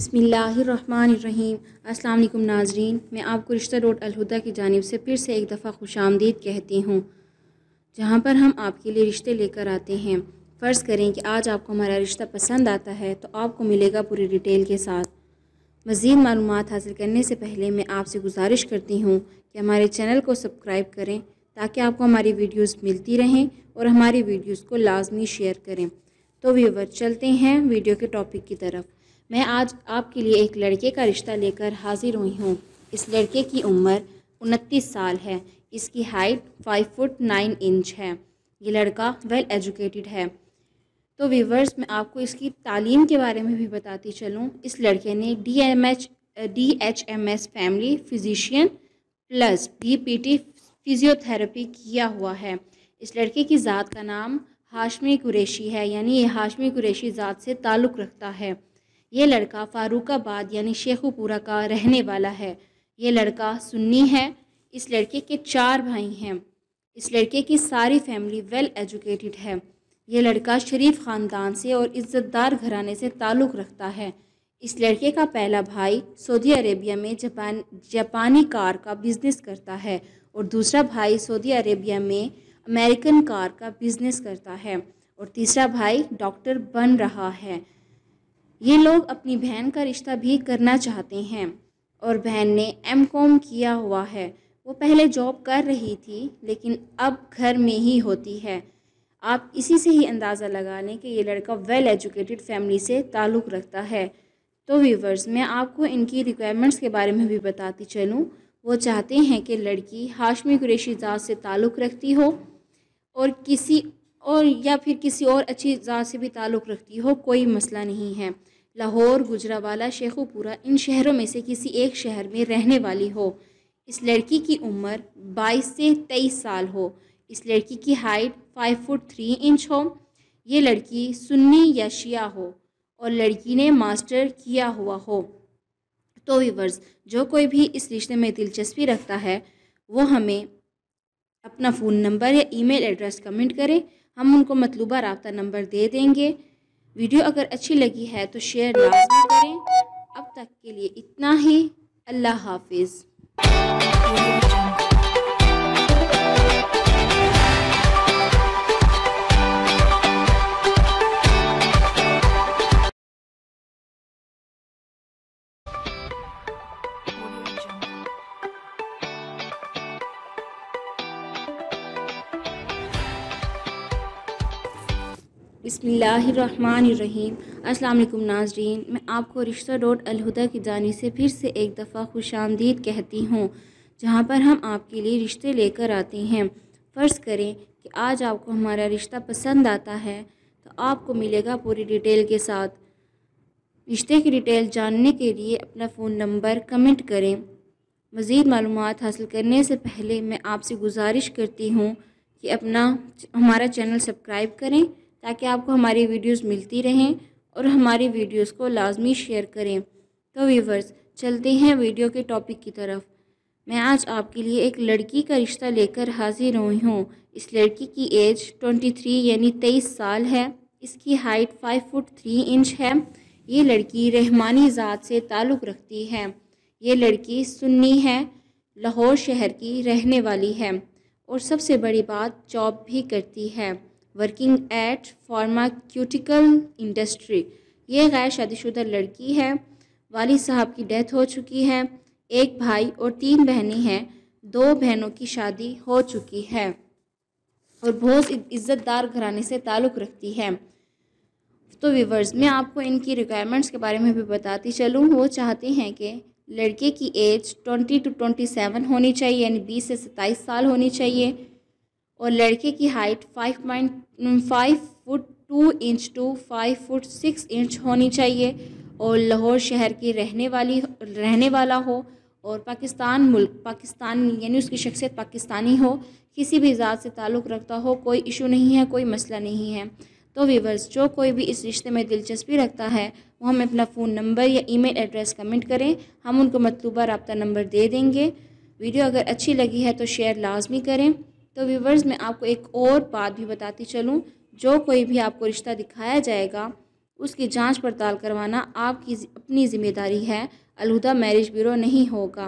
बसमीम् अल्लाम नाजरीन मैं आपको रिश्ता रोड अलहुदा की जानब से फिर से एक दफ़ा खुश आमदीद कहती हूँ जहाँ पर हम आपके लिए रिश्ते लेकर आते हैं फ़र्ज़ करें कि आज आपको हमारा रिश्ता पसंद आता है तो आपको मिलेगा पूरी डिटेल के साथ मज़ीद मालूम हासिल करने से पहले मैं आपसे गुजारिश करती हूँ कि हमारे चैनल को सब्सक्राइब करें ताकि आपको हमारी वीडियोज़ मिलती रहें और हमारी वीडियोज़ को लाजमी शेयर करें तो व्यूवर चलते हैं वीडियो के टॉपिक की तरफ मैं आज आपके लिए एक लड़के का रिश्ता लेकर हाजिर हुई हूँ इस लड़के की उम्र उनतीस साल है इसकी height five foot nine inch है ये लड़का वेल एजुकेटेड है तो वीवर्स मैं आपको इसकी तालीम के बारे में भी बताती चलूँ इस लड़के ने D M H D H M S family physician plus D P T physiotherapy किया हुआ है इस लड़के की ज़ात का नाम हाशमी कुरेशी है यानी ये हाशमी कुरेशी ज़ात से ताल्लुक़ रखता है ये लड़का फ़ारूकाबाद यानी शेखुपुरा का रहने वाला है ये लड़का सुन्नी है इस लड़के के चार भाई हैं इस लड़के की सारी फैमिली वेल एजुकेटेड है ये लड़का शरीफ ख़ानदान से और इज़्ज़तदार घराने से ताल्लुक़ रखता है इस लड़के का पहला भाई सऊदी अरेबिया में जापान जापानी कार का बिज़नेस करता है और दूसरा भाई सऊदी अरेबिया में अमेरिकन कार का बिज़नेस करता है और तीसरा भाई डॉक्टर बन रहा है ये लोग अपनी बहन का रिश्ता भी करना चाहते हैं और बहन ने एम कॉम किया हुआ है वो पहले जॉब कर रही थी लेकिन अब घर में ही होती है आप इसी से ही अंदाज़ा लगा लें कि ये लड़का वेल एजुकेटेड फैमिली से ताल्लुक़ रखता है तो व्यूवर्स मैं आपको इनकी रिक्वायरमेंट्स के बारे में भी बताती चलूँ वो चाहते हैं कि लड़की हाशमी कुरेशी ज़ात से ताल्लुक़ रखती हो और किसी और या फिर किसी और अच्छी ज़ात से भी ताल्लुक़ रखती हो कोई मसला नहीं है लाहौर गुजरावाला शेखुपुरा इन शहरों में से किसी एक शहर में रहने वाली हो इस लड़की की उम्र 22 से 23 साल हो इस लड़की की हाइट 5 फुट 3 इंच हो ये लड़की सुन्नी या शिया हो और लड़की ने मास्टर किया हुआ हो तो वीवर्स जो कोई भी इस रिश्ते में दिलचस्पी रखता है वो हमें अपना फ़ोन नंबर या ईमेल एड्रेस कमेंट करें हम उनको मतलूबा रबता नंबर दे देंगे वीडियो अगर अच्छी लगी है तो शेयर लाजमी करें अब तक के लिए इतना ही अल्लाह हाफिज़ बसमीम अल्लाम नाजरीन मैं आपको रिश्ता डॉट अलहुदा की जानी से फिर से एक दफ़ा खुश आमदीद कहती हूँ जहाँ पर हम आपके लिए रिश्ते लेकर आते हैं फ़र्ज़ करें कि आज आपको हमारा रिश्ता पसंद आता है तो आपको मिलेगा पूरी डिटेल के साथ रिश्ते की डिटेल जानने के लिए अपना फ़ोन नंबर कमेंट करें मज़ीद मालूम हासिल करने से पहले मैं आपसे गुजारिश करती हूँ कि अपना हमारा चैनल सब्सक्राइब करें ताकि आपको हमारी वीडियोस मिलती रहें और हमारी वीडियोस को लाजमी शेयर करें तो व्यूवर्स चलते हैं वीडियो के टॉपिक की तरफ मैं आज आपके लिए एक लड़की का रिश्ता लेकर हाजिर हुई हूँ इस लड़की की एज 23 यानी 23 साल है इसकी हाइट 5 फुट 3 इंच है ये लड़की रहमानी ज़ात से ताल्लुक़ रखती है ये लड़की सुन्नी है लाहौर शहर की रहने वाली है और सबसे बड़ी बात जॉब भी करती है वर्किंग एट फार्माक्यूटिकल इंडस्ट्री ये गैर शादीशुदा लड़की है वाली साहब की डेथ हो चुकी है एक भाई और तीन बहनें हैं दो बहनों की शादी हो चुकी है और बहुत इज़्ज़तदार घराने से ताल्लुक़ रखती है तो व्यूवर्स मैं आपको इनकी रिक्वायरमेंट्स के बारे में भी बताती चलूँ वो चाहते हैं कि लड़के की एज 20 टू 27 होनी चाहिए यानी 20 से 27 साल होनी चाहिए और लड़के की height five point five foot two inch to five foot six inch होनी चाहिए और लाहौर शहर की रहने वाली रहने वाला हो और पाकिस्तान मुल्क पाकिस्तान यानी उसकी शख्सियत पाकिस्तानी हो किसी भी ज़ात से ताल्लुक़ रखता हो कोई इशू नहीं है कोई मसला नहीं है तो वीवर्स जो कोई भी इस रिश्ते में दिलचस्पी रखता है वो हमें अपना फ़ोन नंबर या ईमेल एड्रेस कमेंट करें हम उनको मतलूबा रबता नंबर दे देंगे वीडियो अगर अच्छी लगी है तो शेयर लाजमी करें तो व्यूवर्स मैं आपको एक और बात भी बताती चलूँ जो कोई भी आपको रिश्ता दिखाया जाएगा उसकी जांच पड़ताल करवाना आपकी अपनी ज़िम्मेदारी है अलहुदा मैरिज ब्यूरो नहीं होगा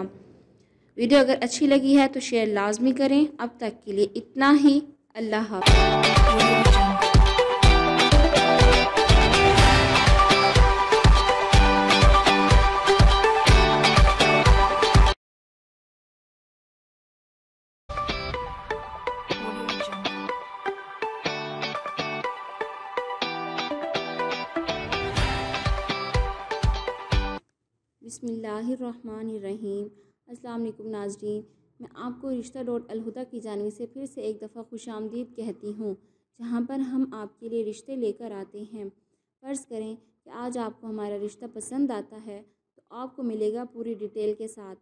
वीडियो अगर अच्छी लगी है तो शेयर लाजमी करें अब तक के लिए इतना ही अल्लाह हाफ बसमीम अल्लाम नाजरीन मैं आपको रिश्ता डॉट अलहुदा की जानवी से फिर से एक दफ़ा खुश आमदीद कहती हूँ जहाँ पर हम आपके लिए रिश्ते लेकर आते हैं फ़र्ज़ करें कि आज आपको हमारा रिश्ता पसंद आता है तो आपको मिलेगा पूरी डिटेल के साथ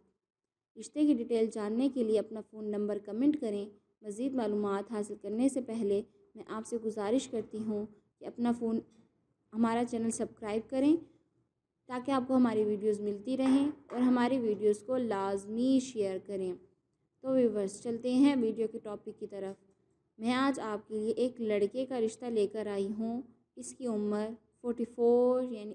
रिश्ते की डिटेल जानने के लिए अपना फ़ोन नंबर कमेंट करें मज़ीद मालूम हासिल करने से पहले मैं आपसे गुजारिश करती हूँ कि अपना फ़ोन हमारा चैनल सब्सक्राइब करें ताकि आपको हमारी वीडियोस मिलती रहें और हमारी वीडियोस को लाजमी शेयर करें तो व्यूवर्स चलते हैं वीडियो के टॉपिक की तरफ मैं आज आपके लिए एक लड़के का रिश्ता लेकर आई हूँ इसकी उम्र फोर्टी फोर यानी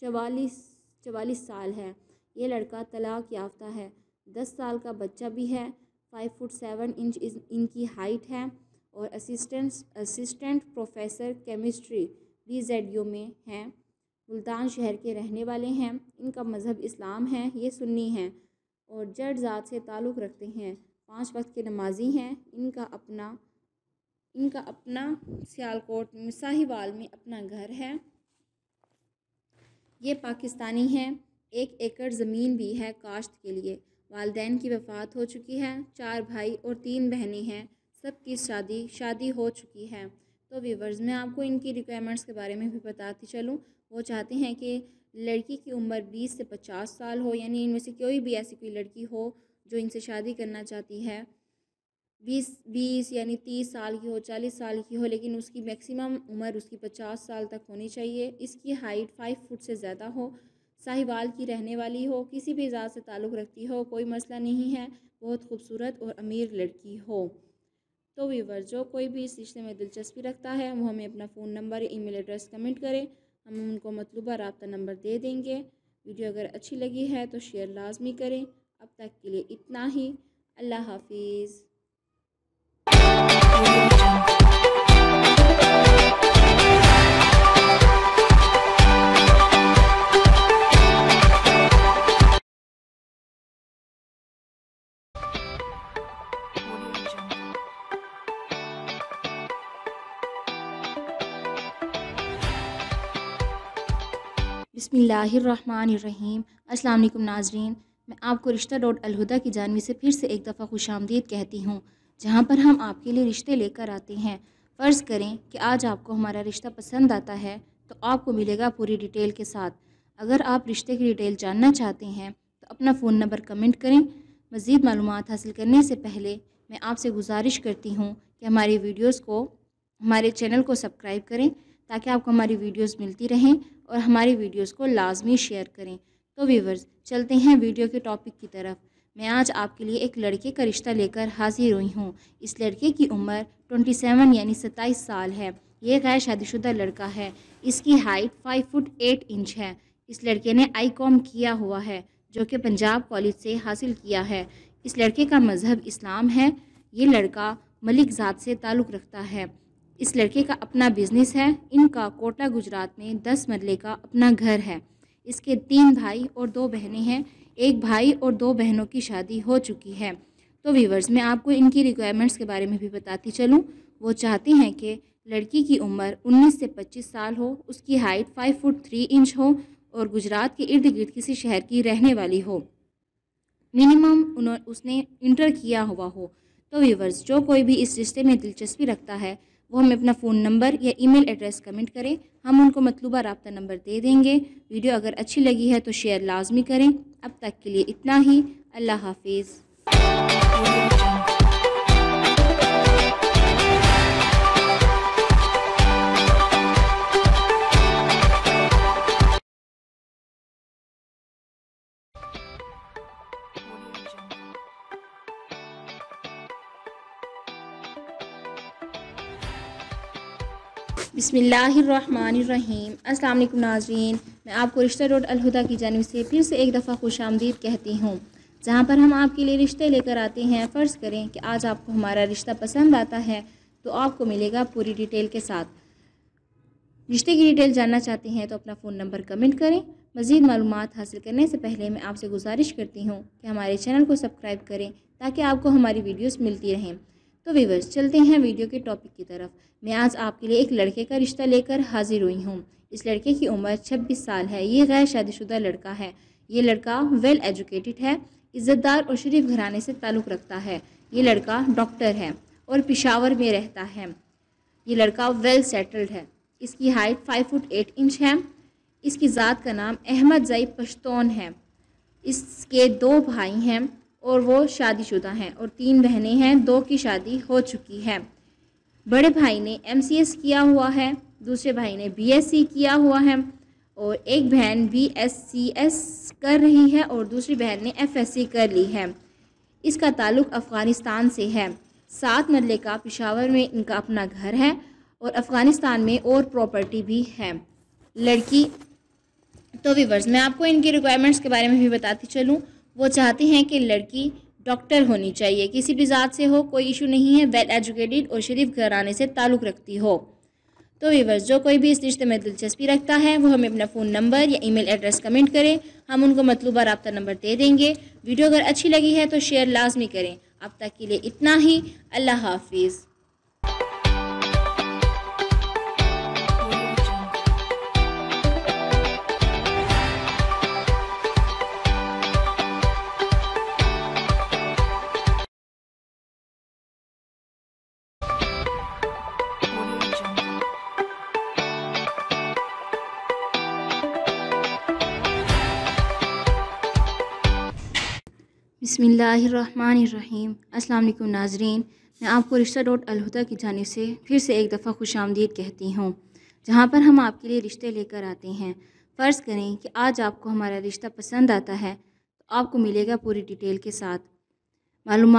चवालीस चवालीस साल है ये लड़का तलाक याफ्ता है दस साल का बच्चा भी है फाइव फुट सेवन इंच इनकी हाइट है और assistant assistant professor chemistry D Z U में हैं मुल्तान शहर के रहने वाले हैं इनका मज़हब इस्लाम है ये सुन्नी हैं और जड ज़ात से ताल्लुक़ रखते हैं पाँच वक्त के नमाजी हैं इनका अपना इनका अपना सियालकोट साहिवाल में अपना घर है ये पाकिस्तानी हैं एक एकड़ ज़मीन भी है काश्त के लिए वालदेन की वफ़ात हो चुकी है चार भाई और तीन बहनें हैं सबकी शादी शादी हो चुकी है तो वीवर्स मैं आपको इनकी रिक्वायरमेंट्स के बारे में भी बताती चलूँ वो चाहते हैं कि लड़की की उम्र बीस से पचास साल हो यानी इनमें से कोई भी ऐसी कोई लड़की हो जो इनसे शादी करना चाहती है बीस बीस यानी तीस साल की हो चालीस साल की हो लेकिन उसकी मैक्सिमम उम्र उसकी पचास साल तक होनी चाहिए इसकी हाइट फाइव फुट से ज़्यादा हो साहिवाल की रहने वाली हो किसी भी इजाज़ से ताल्लुक़ रखती हो कोई मसला नहीं है बहुत खूबसूरत और अमीर लड़की हो तो वीवर जो कोई भी इस रिश्ते में दिलचस्पी रखता है वो हमें अपना phone number e email address comment करें हम उनको मतलूबा रबता नंबर दे देंगे वीडियो अगर अच्छी लगी है तो शेयर लाजमी करें अब तक के लिए इतना ही अल्लाह हाफिज़ बसमीम् अल्लाम नाजरीन मैं आपको रिश्ता डॉट अलहुदा की जानवी से फिर से एक दफ़ा खुश आमदीद कहती हूँ जहाँ पर हम आपके लिए रिश्ते लेकर आते हैं फ़र्ज़ करें कि आज आपको हमारा रिश्ता पसंद आता है तो आपको मिलेगा पूरी डिटेल के साथ अगर आप रिश्ते की डिटेल जानना चाहते हैं तो अपना फ़ोन नंबर कमेंट करें मज़ीद मालूम हासिल करने से पहले मैं आपसे गुजारिश करती हूँ कि हमारी वीडियोज़ को हमारे चैनल को सब्सक्राइब करें ताकि आपको हमारी वीडियोस मिलती रहें और हमारी वीडियोस को लाजमी शेयर करें तो व्यूवर्स चलते हैं वीडियो के टॉपिक की तरफ मैं आज आपके लिए एक लड़के का रिश्ता लेकर हाजिर हुई हूँ इस लड़के की उम्र 27 यानी 27 साल है ये गैर शादीशुदा लड़का है इसकी height five foot eight inch है इस लड़के ने आई कॉम किया हुआ है जो कि पंजाब कॉलेज से हासिल किया है इस लड़के का मज़हब इस्लाम है ये लड़का मलिक ज़ात से ताल्लुक़ रखता है इस लड़के का अपना बिजनेस है इनका कोटा गुजरात में दस मरले का अपना घर है इसके तीन भाई और दो बहनें हैं एक भाई और दो बहनों की शादी हो चुकी है तो वीवर्स मैं आपको इनकी रिक्वायरमेंट्स के बारे में भी बताती चलूँ वो चाहते हैं कि लड़की की उम्र 19 से 25 साल हो उसकी हाइट 5 फुट 3 इंच हो और गुजरात के इर्द गिर्द किसी शहर की रहने वाली हो मिनिमम उन्होंने उसने इंटर किया हुआ हो तो व्यूवर्स जो कोई भी इस रिश्ते में दिलचस्पी रखता है वो हमें अपना फ़ोन नंबर या ईमेल एड्रेस कमेंट करें हम उनको मतलूबा रबता नंबर दे देंगे वीडियो अगर अच्छी लगी है तो शेयर लाजमी करें अब तक के लिए इतना ही अल्लाह हाफिज़ बसमीम् अस्सलाम वालेकुम नाजरीन मैं आपको रिश्ता रोड अलहुदा की जानब से फिर से एक दफ़ा खुश आमदीद कहती हूँ जहाँ पर हम आपके लिए रिश्ते लेकर आते हैं फ़र्ज़ करें कि आज आपको हमारा रिश्ता पसंद आता है तो आपको मिलेगा पूरी डिटेल के साथ रिश्ते की डिटेल जानना चाहते हैं तो अपना फ़ोन नंबर कमेंट करें मज़ीद मालूम हासिल करने से पहले मैं आपसे गुजारिश करती हूँ कि हमारे चैनल को सब्सक्राइब करें ताकि आपको हमारी वीडियोज़ मिलती रहें तो वीवर्स चलते हैं वीडियो के टॉपिक की तरफ मैं आज आपके लिए एक लड़के का रिश्ता लेकर हाजिर हुई हूँ इस लड़के की उम्र छब्बीस साल है ये गैर शादीशुदा लड़का है ये लड़का वेल एजुकेटेड है इज़्ज़तदार और शरीफ घराने से ताल्लुक़ रखता है ये लड़का डॉक्टर है और पिशावर में रहता है ये लड़का वेल सेटल्ड है इसकी height five foot eight inch है इसकी ज़ात का नाम अहमद जई पश्तौन है इसके दो भाई हैं और वो शादीशुदा हैं और तीन बहनें हैं दो की शादी हो चुकी है बड़े भाई ने एम किया हुआ है दूसरे भाई ने बी किया हुआ है और एक बहन बी कर रही है और दूसरी बहन ने एफ कर ली है इसका ताल्लुक अफ़गानिस्तान से है सात मरले का पिशावर में इनका अपना घर है और अफ़गानिस्तान में और प्रॉपर्टी भी है लड़की तो वीवर्स मैं आपको इनकी रिक्वायरमेंट्स के बारे में भी बताती चलूँ वो चाहते हैं कि लड़की डॉक्टर होनी चाहिए किसी भी ज़ात से हो कोई इशू नहीं है वेल एजुकेटेड और शरीफ घराने से ताल्लुक़ रखती हो तो वीवर्स जो कोई भी इस रिश्ते में दिलचस्पी रखता है वो हमें अपना फ़ोन नंबर या ईमेल एड्रेस कमेंट करें हम उनको मतलूबा रबता नंबर दे देंगे वीडियो अगर अच्छी लगी है तो शेयर लाजमी करें अब तक के लिए इतना ही अल्लाह हाफिज़ बसमीम् अल्लाम नाजरीन मैं आपको रिश्ता डॉट अलहुदा की जानब से फिर से एक दफ़ा खुश आमदीद कहती हूँ जहाँ पर हम आपके लिए रिश्ते लेकर आते हैं फ़र्ज़ करें कि आज आपको हमारा रिश्ता पसंद आता है तो आपको मिलेगा पूरी डिटेल के साथ मालूम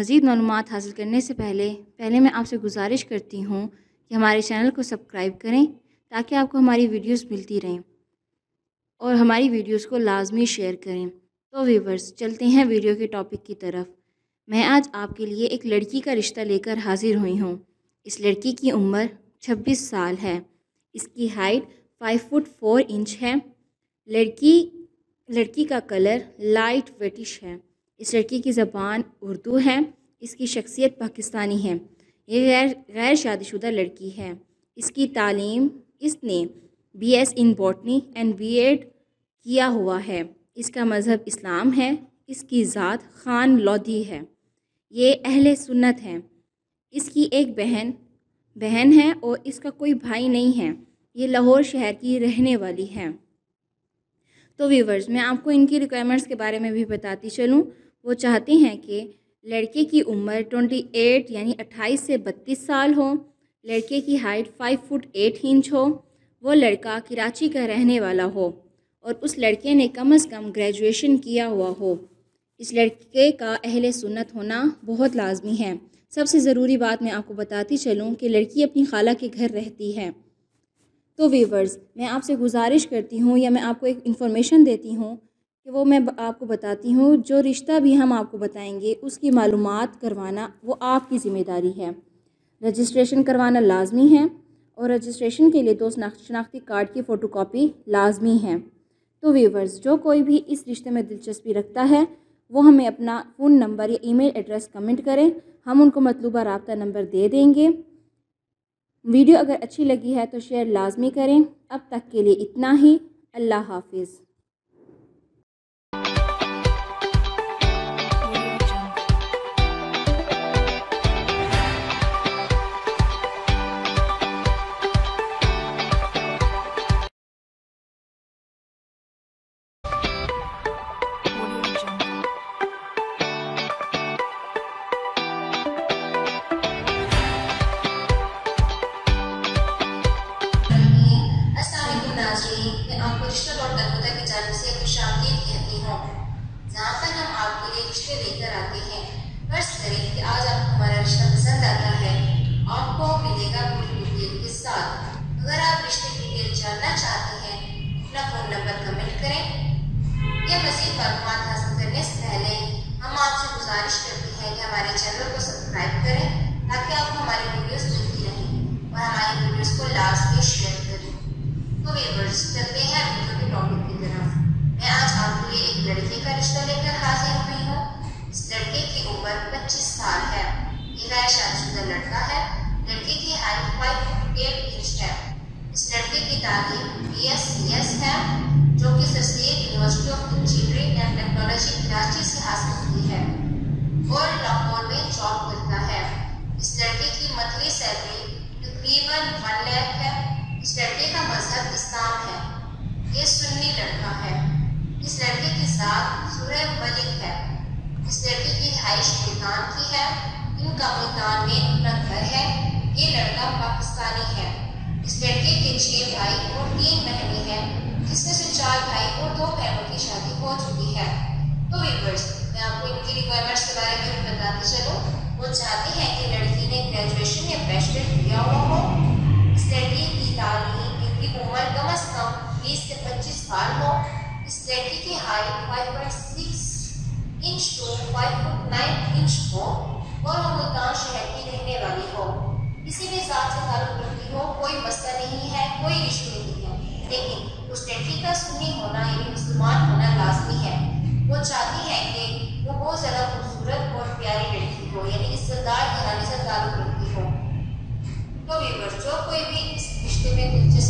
मज़ीद मालूम हासिल करने से पहले पहले मैं आपसे गुजारिश करती हूँ कि हमारे चैनल को सब्सक्राइब करें ताकि आपको हमारी वीडियोज़ मिलती रहें और हमारी वीडियोज़ को लाजमी शेयर करें तो वीवर्स चलते हैं वीडियो के टॉपिक की तरफ मैं आज आपके लिए एक लड़की का रिश्ता लेकर हाजिर हुई हूँ इस लड़की की उम्र 26 साल है इसकी हाइट 5 फुट 4 इंच है लड़की लड़की का कलर लाइट वेटिश है इस लड़की की ज़बान उर्दू है इसकी शख्सियत पाकिस्तानी है ये गैर गैर शादीशुदा लड़की है इसकी तालीम इसने B S in botany and B Ed किया हुआ है इसका मज़हब इस्लाम है इसकी ज़ात ख़ान लोधी है ये अहल सुन्नत हैं इसकी एक बहन बहन है और इसका कोई भाई नहीं है ये लाहौर शहर की रहने वाली है तो व्यूवर्स मैं आपको इनकी रिक्वायरमेंट्स के बारे में भी बताती चलूँ वो चाहते हैं कि लड़के की उम्र 28 यानी 28 से 32 साल हो लड़के की हाइट 5 फुट 8 इंच हो वो लड़का कराची का रहने वाला हो और उस लड़के ने कम अज़ कम ग्रेजुएशन किया हुआ हो इस लड़के का अहल सुन्नत होना बहुत लाजमी है सबसे ज़रूरी बात मैं आपको बताती चलूँ कि लड़की अपनी खाला के घर रहती है तो वीवर्स मैं आपसे गुजारिश करती हूँ या मैं आपको एक इन्फॉर्मेशन देती हूँ कि वो मैं आपको बताती हूँ जो रिश्ता भी हम आपको बताएंगे उसकी मालूम करवाना वो आपकी ज़िम्मेदारी है रजिस्ट्रेशन करवाना लाजमी है और रजिस्ट्रेशन के लिए दो शनाख्ती कार्ड की फ़ोटो लाजमी है तो व्यूवर्स जो कोई भी इस रिश्ते में दिलचस्पी रखता है वो हमें अपना फ़ोन नंबर या ईमेल एड्रेस कमेंट करें हम उनको मतलूबा रबता नंबर दे देंगे वीडियो अगर अच्छी लगी है तो शेयर लाजमी करें अब तक के लिए इतना ही अल्लाह हाफिज़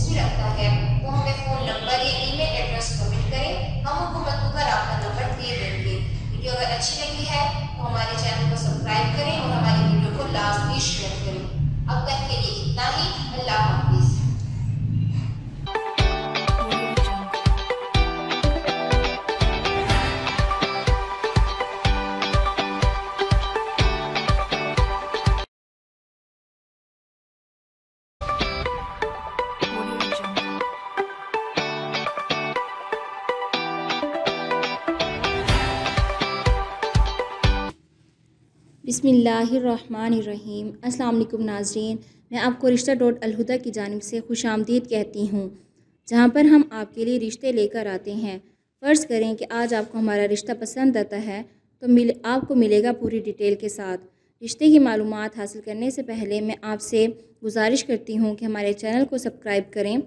रुचि रखता है वो तो हमें फ़ोन नंबर या ईमेल एड्रेस कमेंट करें हम हुकूमत का आपका नंबर दे देंगे वीडियो अगर अच्छी लगी है तो हमारे चैनल को सब्सक्राइब करें और हमारी वीडियो को लाजमी शेयर करें अब तक के लिए इतना ही बिसमीम् अल्लाम नाजरीन मैं आपको रिश्ता डॉट अलहुदा की जानब से खुश आमदीद कहती हूँ जहाँ पर हम आपके लिए रिश्ते लेकर आते हैं फ़र्ज़ करें कि आज आपको हमारा रिश्ता पसंद आता है तो मिल आपको मिलेगा पूरी डिटेल के साथ रिश्ते की मालूम हासिल करने से पहले मैं आपसे गुजारिश करती हूँ कि हमारे चैनल को सब्सक्राइब करें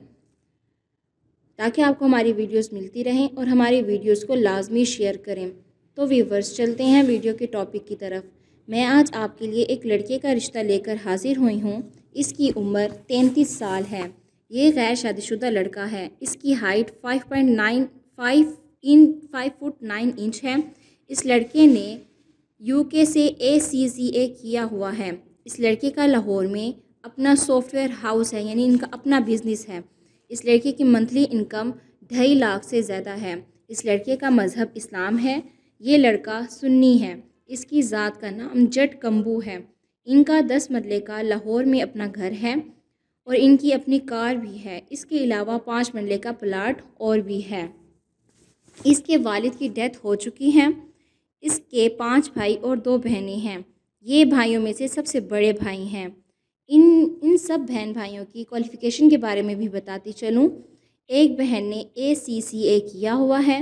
ताकि आपको हमारी वीडियोज़ मिलती रहें और हमारी वीडियोज़ को लाजमी शेयर करें तो व्यूवर्स चलते हैं वीडियो के टॉपिक की तरफ मैं आज आपके लिए एक लड़के का रिश्ता लेकर हाजिर हुई हूँ इसकी उम्र तैंतीस साल है ये गैर शादीशुदा लड़का है इसकी height five point nine five in five foot nine inch है इस लड़के ने यूके से ए सी सी ए किया हुआ है इस लड़के का लाहौर में अपना सॉफ्टवेयर हाउस है यानी इनका अपना बिजनेस है इस लड़के की मंथली इनकम ढाई लाख से ज़्यादा है इस लड़के का मज़हब इस्लाम है ये लड़का सुन्नी है इसकी ज़ात का नाम जट कम्बू है इनका दस मरल का लाहौर में अपना घर है और इनकी अपनी कार भी है इसके अलावा पाँच मरल का प्लाट और भी है इसके वालिद की डेथ हो चुकी है इसके पांच भाई और दो बहनें हैं ये भाइयों में से सबसे बड़े भाई हैं इन इन सब बहन भाइयों की क्वालिफ़िकेशन के बारे में भी बताती चलूँ एक बहन ने ए सी सी ए किया हुआ है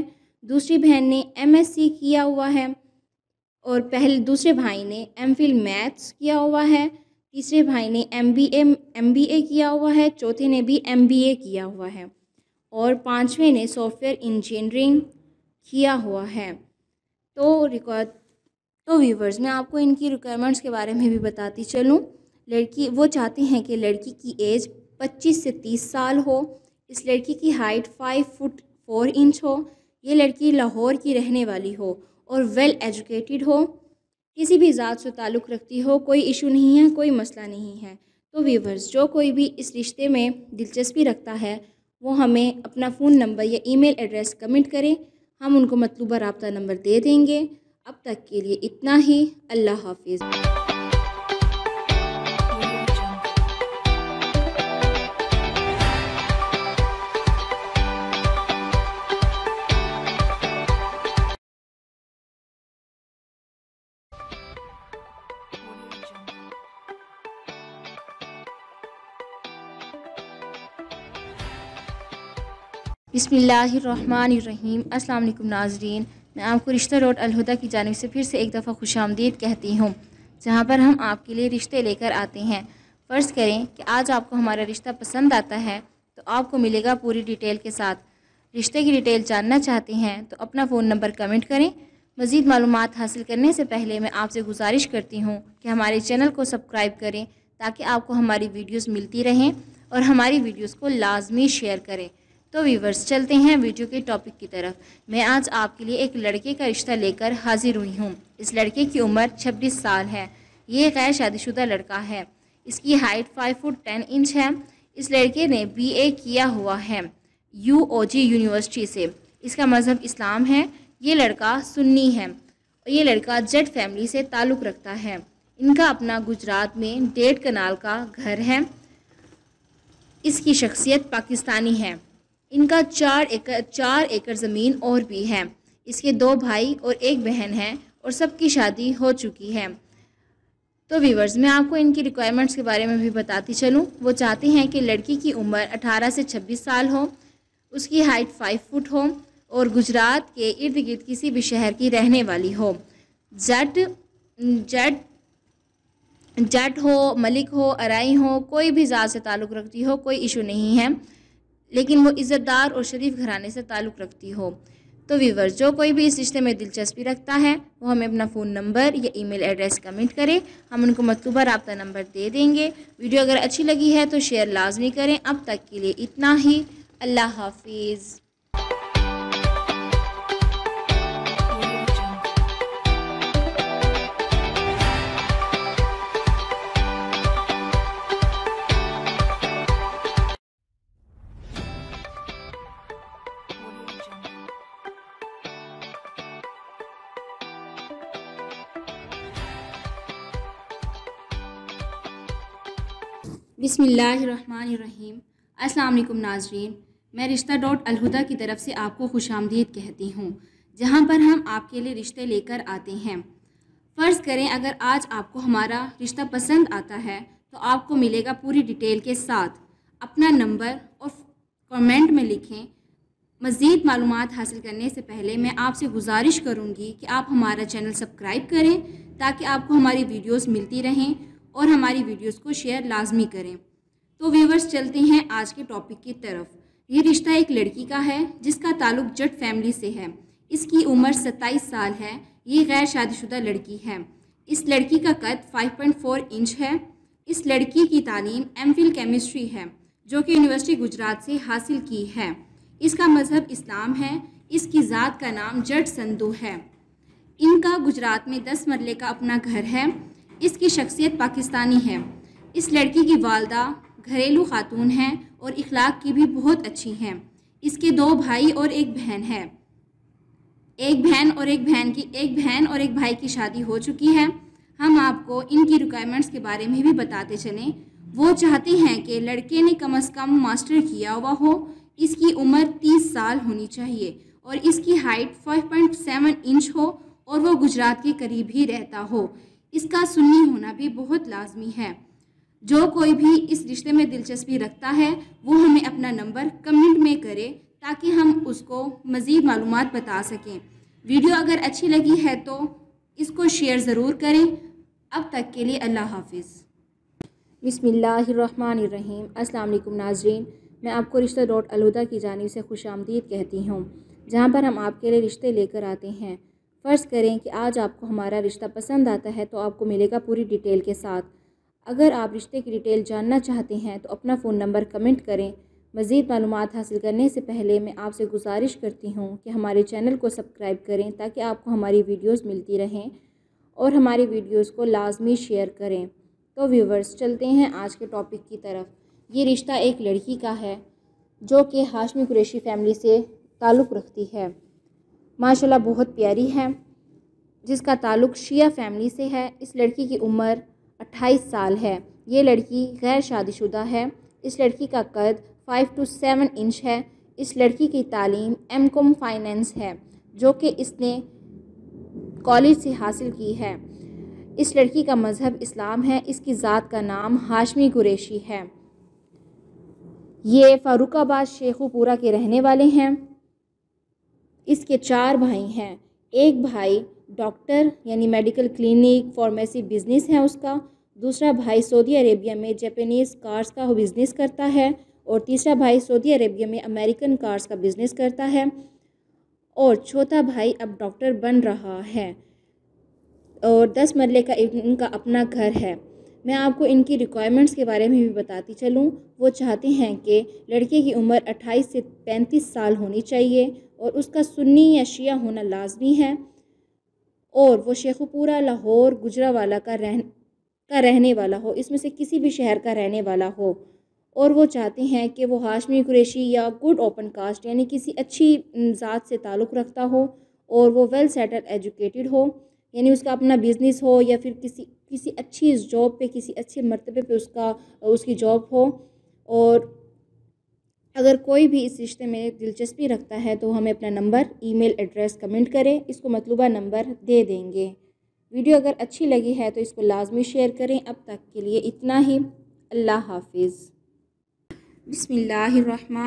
दूसरी बहन ने एम एस सी किया हुआ है और पहले दूसरे भाई ने एम फिल मैथ्स किया हुआ है तीसरे भाई ने M B A M B A किया हुआ है चौथे ने भी एम बी ए किया हुआ है और पाँचवें ने सॉफ्टवेयर इंजीनियरिंग किया हुआ है तो रिकॉर्ड तो व्यूवर्स मैं आपको इनकी रिक्वायरमेंट्स के बारे में भी बताती चलूँ लड़की वो चाहते हैं कि लड़की की एज 25 से 30 साल हो इस लड़की की हाइट 5 फुट 4 इंच हो ये लड़की लाहौर की रहने वाली हो और वेल एजुकेटेड हो किसी भी ज़ात से ताल्लुक़ रखती हो कोई इशू नहीं है कोई मसला नहीं है तो व्यूवर्स जो कोई भी इस रिश्ते में दिलचस्पी रखता है वो हमें अपना फ़ोन नंबर या ईमेल एड्रेस कमेंट करें हम उनको मतलूबा रबता नंबर दे देंगे अब तक के लिए इतना ही अल्लाह हाफिज़ अस्सलाम वालेकुम नाजरीन मैं आपको रिश्ता रोड अलहुदा की जानब से फिर से एक दफ़ा खुश आमदीद कहती हूँ जहाँ पर हम आपके लिए रिश्ते लेकर आते हैं फ़र्ज़ करें कि आज आपको हमारा रिश्ता पसंद आता है तो आपको मिलेगा पूरी डिटेल के साथ रिश्ते की डिटेल जानना चाहते हैं तो अपना फ़ोन नंबर कमेंट करें मज़ीद मालूम हासिल करने से पहले मैं आपसे गुजारिश करती हूँ कि हमारे चैनल को सब्सक्राइब करें ताकि आपको हमारी वीडियोज़ मिलती रहें और हमारी वीडियोज़ को लाजमी शेयर करें तो व्यूवर्स चलते हैं वीडियो के टॉपिक की तरफ मैं आज आपके लिए एक लड़के का रिश्ता लेकर हाजिर हुई हूँ इस लड़के की उम्र छब्बीस साल है ये गैर शादीशुदा लड़का है इसकी height five foot ten inch है इस लड़के ने बीए किया हुआ है यूओजी यूनिवर्सिटी से इसका मज़हब इस्लाम है ये लड़का सुन्नी है और ये लड़का जेट फैमिली से ताल्लुक़ रखता है इनका अपना गुजरात में डेढ़ कनाल का घर है इसकी शख्सियत पाकिस्तानी है इनका चार एकड़ चार एकड़ ज़मीन और भी है इसके दो भाई और एक बहन है और सबकी शादी हो चुकी है तो वीवर्स मैं आपको इनकी रिक्वायरमेंट्स के बारे में भी बताती चलूँ वो चाहते हैं कि लड़की की उम्र 18 से 26 साल हो उसकी हाइट 5 फुट हो और गुजरात के इर्द गिर्द किसी भी शहर की रहने वाली हो जट जट जट हो मलिक हो अराई हो कोई भी ज़ात से ताल्लुक़ रखती हो कोई इशू नहीं है लेकिन वो इज़्ज़तदार और शरीफ घराने से ताल्लुक़ रखती हो तो वीवर जो कोई भी इस रिश्ते में दिलचस्पी रखता है वो हमें अपना फ़ोन नंबर या ईमेल एड्रेस कमेंट करें हम उनको मतलूबा रबता नंबर दे देंगे वीडियो अगर अच्छी लगी है तो शेयर लाजमी करें अब तक के लिए इतना ही अल्लाह हाफिज़ बिसमीम् अल्लाम नाजरीन मैं रिश्ता डॉट अलहुदा की तरफ से आपको खुश आमदीद कहती हूँ जहाँ पर हम आपके लिए रिश्ते लेकर आते हैं फ़र्ज़ करें अगर आज आपको हमारा रिश्ता पसंद आता है तो आपको मिलेगा पूरी डिटेल के साथ अपना नंबर और कमेंट में लिखें मज़ीद मालूम हासिल करने से पहले मैं आपसे गुजारिश करूँगी कि आप हमारा चैनल सब्सक्राइब करें ताकि आपको हमारी वीडियोज़ मिलती रहें और हमारी वीडियोस को शेयर लाजमी करें तो व्यूवर्स चलते हैं आज के टॉपिक की तरफ ये रिश्ता एक लड़की का है जिसका ताल्लुक जट फैमिली से है इसकी उम्र सत्ताईस साल है ये गैर शादीशुदा लड़की है इस लड़की का कद 5.4 इंच है इस लड़की की तालीम एम फिल केमिस्ट्री है जो कि यूनिवर्सिटी गुजरात से हासिल की है इसका मज़हब इस्लाम है इसकी ज़ात का नाम जट संधु है इनका गुजरात में दस मरले का अपना घर है इसकी शख्सियत पाकिस्तानी है इस लड़की की वालदा घरेलू खातून हैं और इखलाक की भी बहुत अच्छी हैं इसके दो भाई और एक बहन है एक बहन और एक बहन की एक बहन और एक भाई की शादी हो चुकी है हम आपको इनकी रिक्वायरमेंट्स के बारे में भी बताते चलें वो चाहते हैं कि लड़के ने कम अज़ कम मास्टर किया हुआ हो इसकी उम्र तीस साल होनी चाहिए और इसकी height five point seven inch हो और वो गुजरात के करीब ही रहता हो इसका सुन्नी होना भी बहुत लाजमी है जो कोई भी इस रिश्ते में दिलचस्पी रखता है वो हमें अपना नंबर कमेंट में करे ताकि हम उसको मज़ीद मालूम बता सकें वीडियो अगर अच्छी लगी है तो इसको शेयर ज़रूर करें अब तक के लिए अल्लाह हाफ़ अस्सलाम वालेकुम नाजरीन मैं आपको रिश्ता डॉट अलहुदा की जानी से खुश आमदीद कहती हूँ जहाँ पर हम आपके लिए रिश्ते लेकर आते हैं फ़र्ज़ करें कि आज आपको हमारा रिश्ता पसंद आता है तो आपको मिलेगा पूरी डिटेल के साथ अगर आप रिश्ते की डिटेल जानना चाहते हैं तो अपना फ़ोन नंबर कमेंट करें मज़ीद मालूम हासिल करने से पहले मैं आपसे गुजारिश करती हूँ कि हमारे चैनल को सब्सक्राइब करें ताकि आपको हमारी वीडियोज़ मिलती रहें और हमारी वीडियोज़ को लाजमी शेयर करें तो व्यूवर्स चलते हैं आज के टॉपिक की तरफ ये रिश्ता एक लड़की का है जो कि हाशमी कुरेशी फैमिली से ताल्लुक़ रखती है माशाल्लाह बहुत प्यारी है जिसका ताल्लुक शिया फैमिली से है इस लड़की की उम्र 28 साल है ये लड़की गैर शादीशुदा है इस लड़की का कद 5 टू 7 इंच है इस लड़की की तालीम एम कॉम फाइनेंस है जो कि इसने कॉलेज से हासिल की है इस लड़की का मज़हब इस्लाम है इसकी ज़ात का नाम हाशमी कुरेशी है ये फारुख़ाबाद शेखुपुरा के रहने वाले हैं इसके चार भाई हैं एक भाई डॉक्टर यानी मेडिकल क्लिनिक फार्मेसी बिजनेस है उसका दूसरा भाई सऊदी अरेबिया में जैपनीज कार्स का बिज़नेस करता है और तीसरा भाई सऊदी अरेबिया में अमेरिकन कार्स का बिज़नेस करता है और चौथा भाई अब डॉक्टर बन रहा है और दस मरले का इनका अपना घर है मैं आपको इनकी रिक्वायरमेंट्स के बारे में भी बताती चलूँ वो चाहते हैं कि लड़के की उम्र 28 से 35 साल होनी चाहिए और उसका सुन्नी या शिया होना लाजमी है और वो शेखपुरा लाहौर गुजरावाला का रह का रहने वाला हो इसमें से किसी भी शहर का रहने वाला हो और वो चाहते हैं कि वो हाशमी कुरेशी या गुड ओपन कास्ट यानी किसी अच्छी ज़ात से ताल्लुक़ रखता हो और वो वेल सेटल एजुकेटेड हो यानी उसका अपना बिज़नेस हो या फिर किसी किसी अच्छी जॉब पे किसी अच्छे मरतबे पे उसका उसकी जॉब हो और अगर कोई भी इस रिश्ते में दिलचस्पी रखता है तो हमें अपना नंबर ईमेल एड्रेस कमेंट करें इसको मतलूबा नंबर दे देंगे वीडियो अगर अच्छी लगी है तो इसको लाजमी शेयर करें अब तक के लिए इतना ही अल्लाह हाफिज़ बसमीम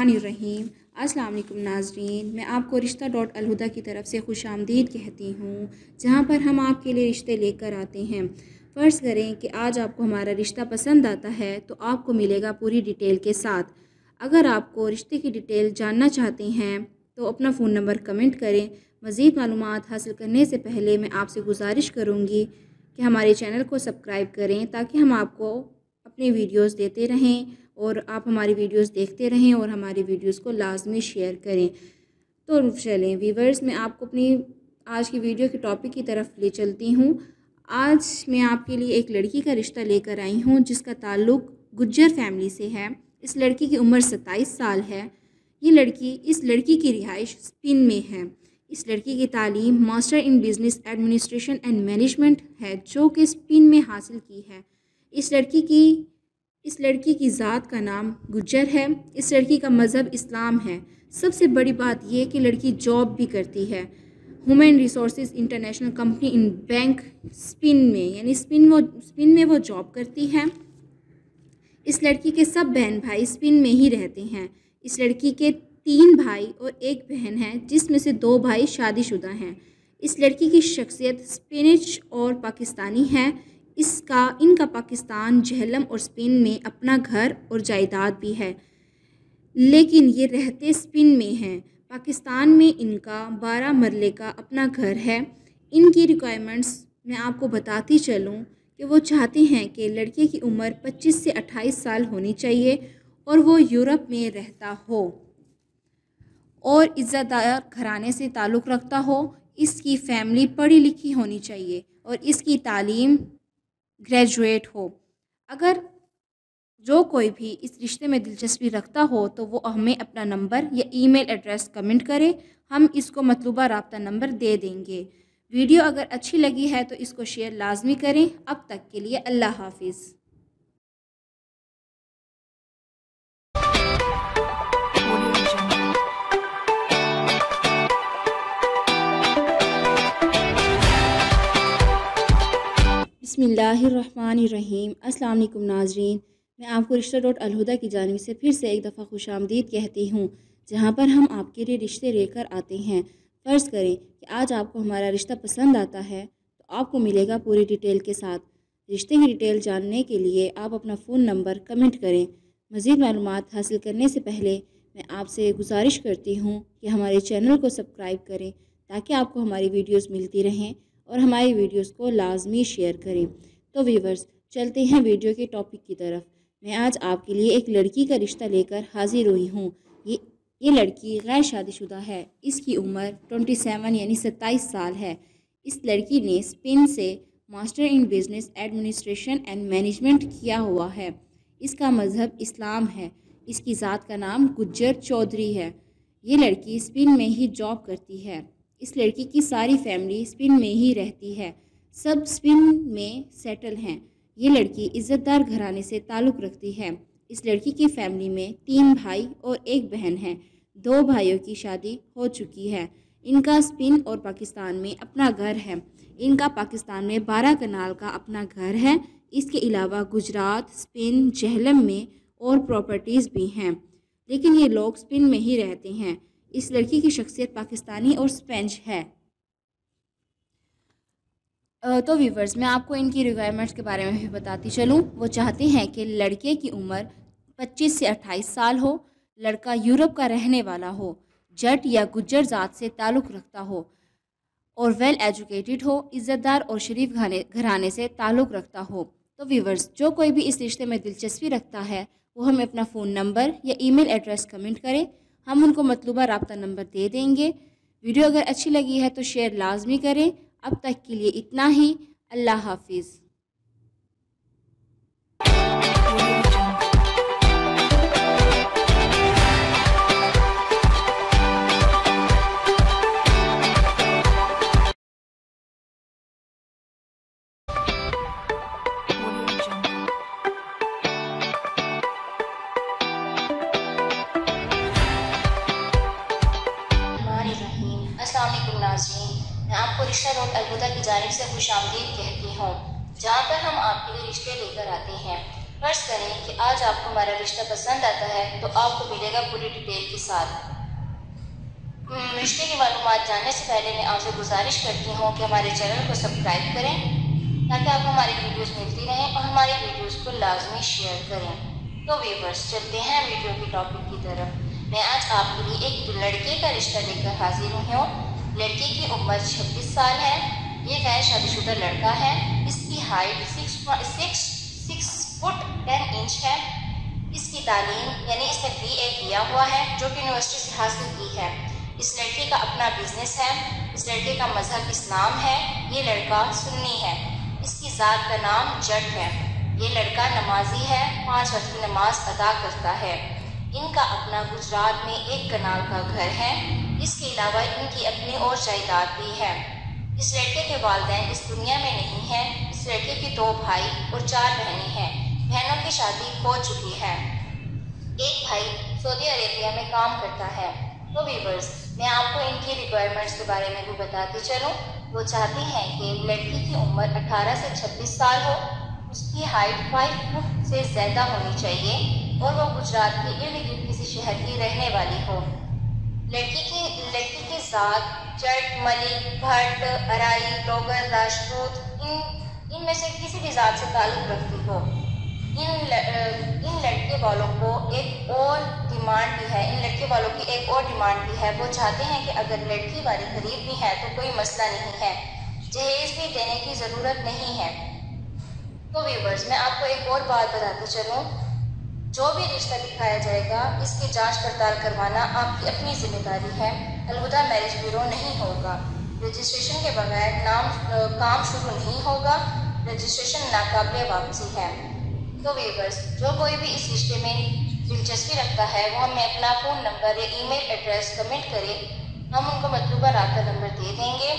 अस्सलाम नाजरीन मैं आपको रिश्ता डॉट अलहुदा की तरफ से खुश आमदीद कहती हूँ जहाँ पर हम आपके लिए रिश्ते लेकर आते हैं फ़र्ज़ करें कि आज आपको हमारा रिश्ता पसंद आता है तो आपको मिलेगा पूरी डिटेल के साथ अगर आपको रिश्ते की डिटेल जानना चाहते हैं तो अपना फ़ोन नंबर कमेंट करें मज़ीद मालूम हासिल करने से पहले मैं आपसे गुजारिश करूँगी कि हमारे चैनल को सब्सक्राइब करें ताकि हम आपको अपनी वीडियोज़ देते रहें और आप हमारी वीडियोज़ देखते रहें और हमारी वीडियोज़ को लाजमी शेयर करें तो चलें वीवर्स मैं आपको अपनी आज की वीडियो के टॉपिक की तरफ ले चलती हूँ आज मैं आपके लिए एक लड़की का रिश्ता लेकर आई हूँ जिसका ताल्लुक़ गुज्जर फैमिली से है इस लड़की की उम्र सत्ताईस साल है ये लड़की इस लड़की की रिहाइश स्पिन में है इस लड़की की तालीम master in business administration and management है जो कि स्पिन में हासिल की है इस लड़की की इस लड़की की ज़ात का नाम गुजर है इस लड़की का मज़हब इस्लाम है सबसे बड़ी बात यह कि लड़की जॉब भी करती है human resource international company in bank Spain में यानी स्पिन वो स्पिन में वो जॉब करती है इस लड़की के सब बहन भाई स्पिन में ही रहते हैं इस लड़की के तीन भाई और एक बहन है जिसमें से दो भाई शादीशुदा हैं इस लड़की की शख्सियत स्पेनिश और पाकिस्तानी है इसका इनका पाकिस्तान जहलम और स्पेन में अपना घर और जायदाद भी है लेकिन ये रहते स्पेन में हैं पाकिस्तान में इनका बारह मरले का अपना घर है इनकी रिक्वायरमेंट्स मैं आपको बताती चलूँ कि वो चाहते हैं कि लड़के की उम्र 25 से 28 साल होनी चाहिए और वो यूरोप में रहता हो और इज़्ज़तदार घराने से ताल्लुक़ रखता हो इसकी फैमिली पढ़ी लिखी होनी चाहिए और इसकी तालीम ग्रेजुएट हो अगर जो कोई भी इस रिश्ते में दिलचस्पी रखता हो तो वो हमें अपना नंबर या ईमेल एड्रेस कमेंट करें हम इसको मतलूबा रबता नंबर दे देंगे वीडियो अगर अच्छी लगी है तो इसको शेयर लाजमी करें अब तक के लिए अल्लाह हाफिज़ बसमीम अस्सलाम नाजरीन मैं आपको रिश्ता डॉट अलहुदा की जानब से फिर से एक दफ़ा खुश आमदीद कहती हूँ जहाँ पर हम आपके लिए रिश्ते लेकर आते हैं फ़र्ज़ करें कि आज आपको हमारा रिश्ता पसंद आता है तो आपको मिलेगा पूरी डिटेल के साथ रिश्ते की डिटेल जानने के लिए आप अपना फ़ोन नंबर कमेंट करें मज़ीद मालूम हासिल करने से पहले मैं आपसे गुजारिश करती हूँ कि हमारे चैनल को सब्सक्राइब करें ताकि आपको हमारी वीडियोस मिलती रहें और हमारी वीडियोस को लाजमी शेयर करें तो वीवर्स चलते हैं वीडियो के टॉपिक की तरफ मैं आज आपके लिए एक लड़की का रिश्ता लेकर हाजिर हुई हूँ ये ये लड़की गैर शादीशुदा है इसकी उम्र 27 यानी 27 साल है इस लड़की ने स्पेन से master in business administration and management किया हुआ है इसका मज़हब इस्लाम है इसकी ज़ात का नाम गुज्जर चौधरी है ये लड़की स्पेन में ही जॉब करती है इस लड़की की सारी फैमिली स्पेन में ही रहती है सब स्पेन में सेटल हैं ये लड़की इज़्ज़तदार घराने से ताल्लुक़ रखती है इस लड़की की फैमिली में तीन भाई और एक बहन है दो भाइयों की शादी हो चुकी है इनका स्पिन और पाकिस्तान में अपना घर है इनका पाकिस्तान में बारह कनाल का अपना घर है इसके अलावा गुजरात स्पेन जहलम में और प्रॉपर्टीज़ भी हैं लेकिन ये लोग स्पिन में ही रहते हैं इस लड़की की शख्सियत पाकिस्तानी और स्पेंच है तो व्यूवर्स मैं आपको इनकी रिक्वायरमेंट्स के बारे में भी बताती चलूँ वो चाहते हैं कि लड़के की उम्र 25 से 28 साल हो लड़का यूरोप का रहने वाला हो जट या गुज्जर जात से ताल्लुक़ रखता हो और वेल एजुकेटेड हो इज़्ज़तदार और शरीफ घाने घराने से ताल्लुक़ रखता हो तो व्यूवर्स जो कोई भी इस रिश्ते में दिलचस्पी रखता है वो हमें अपना फ़ोन नंबर या ईमेल एड्रेस कमेंट करें हम उनको मतलूबा रबता नंबर दे देंगे वीडियो अगर अच्छी लगी है तो शेयर लाजमी करें अब तक के लिए इतना ही अल्लाह हाफिज़ आज आपको हमारा रिश्ता पसंद आता है तो आपको मिलेगा पूरी डिटेल के साथ रिश्ते की मालूम जानने से पहले मैं आपसे गुजारिश करती हूँ कि हमारे चैनल को सब्सक्राइब करें ताकि आपको हमारी वीडियोस मिलती रहें और हमारी वीडियोस को लाजमी शेयर करें तो वीवर्स चलते हैं वीडियो के टॉपिक की तरफ मैं आज आपके लिए एक लड़के का रिश्ता लेकर हाजिर हुई हूँ लड़के की उम्र छब्बीस साल है ये गैर शादीशुदा लड़का है इसकी height six six six foot ten inch है इसकी तालीम यानी इसने बी ए किया हुआ है जो कि यूनिवर्सिटी से हासिल की है इस लड़के का अपना बिजनेस है इस लड़के का मजहब इस्लाम है ये लड़का सुन्नी है इसकी ज़ात का नाम जट है ये लड़का नमाजी है पाँच वक्त की नमाज अदा करता है इनका अपना गुजरात में एक कनाल का घर है इसके अलावा इनकी अपनी और जायदाद भी है इस लड़के के वालदे इस दुनिया में नहीं हैं इस लड़के के दो भाई और चार बहनें हैं बहनों की शादी हो चुकी है एक भाई सऊदी अरेबिया में काम करता है तो वीवर्स मैं आपको इनकी रिक्वायरमेंट्स के बारे में भी बताती चलूँ वो चाहती हैं कि लड़की की उम्र 18 से 26 साल हो उसकी हाइट फाइव फुट से ज़्यादा होनी चाहिए और वो गुजरात के इर्द गिर्द किसी शहर की रहने वाली हो लड़की की लड़की के साथ जट मलिक भट्ट अराई डोगर राजपूत इन इनमें से किसी भी जात से ताल्लुक़ रखती हो इन इन लड़के वालों को एक और डिमांड भी है इन लड़के वालों की एक और डिमांड भी है वो चाहते हैं कि अगर लड़की वाले गरीब भी है तो कोई मसला नहीं है जहेज भी देने की ज़रूरत नहीं है तो व्यूवर्स मैं आपको एक और बात बताती चलूँ जो भी रिश्ता दिखाया जाएगा इसकी जांच पड़ताल करवाना आपकी अपनी जिम्मेदारी है अलविदा मैरिज ब्यूरो नहीं होगा रजिस्ट्रेशन के बगैर नाम काम शुरू नहीं होगा रजिस्ट्रेशन नाकाबले वापसी है तो वीवर्स जो कोई भी इस रिश्ते में दिलचस्पी रखता है वो हमें अपना फ़ोन नंबर या ईमेल एड्रेस कमेंट करें हम उनको मतलूबा रबा नंबर दे देंगे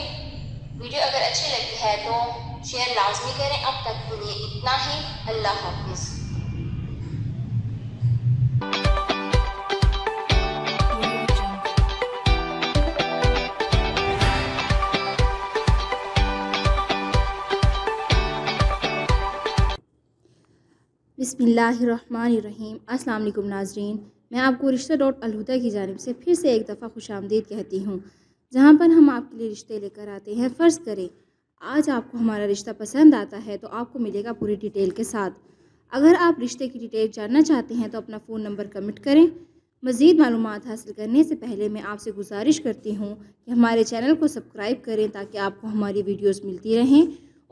वीडियो अगर अच्छी लगी है तो शेयर लाजमी करें अब तक के लिए इतना ही अल्लाह हाफिज़ बसमीम अल्लाम नाजरीन मैं आपको रिश्ता डॉट अलहुदा की जानब से फिर से एक दफ़ा खुश आमदीद कहती हूँ जहाँ पर हम आपके लिए रिश्ते लेकर आते हैं फ़र्ज़ करें आज आपको हमारा रिश्ता पसंद आता है तो आपको मिलेगा पूरी डिटेल के साथ अगर आप रिश्ते की डिटेल जानना चाहते हैं तो अपना फ़ोन नंबर कमेंट करें मज़ीद मालूम हासिल करने से पहले मैं आपसे गुजारिश करती हूँ कि हमारे चैनल को सब्सक्राइब करें ताकि आपको हमारी वीडियोज़ मिलती रहें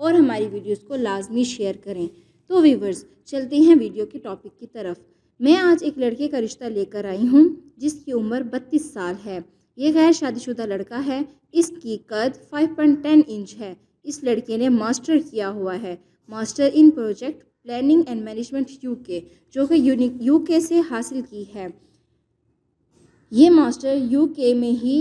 और हमारी वीडियोज़ को लाजमी शेयर करें तो वीवर्स चलते हैं वीडियो के टॉपिक की तरफ मैं आज एक लड़के का रिश्ता लेकर आई हूँ जिसकी उम्र बत्तीस साल है ये गैर शादीशुदा लड़का है इसकी कद 5.10 इंच है इस लड़के ने मास्टर किया हुआ है master in project planning and management UK जो कि यूके से हासिल की है ये मास्टर यूके में ही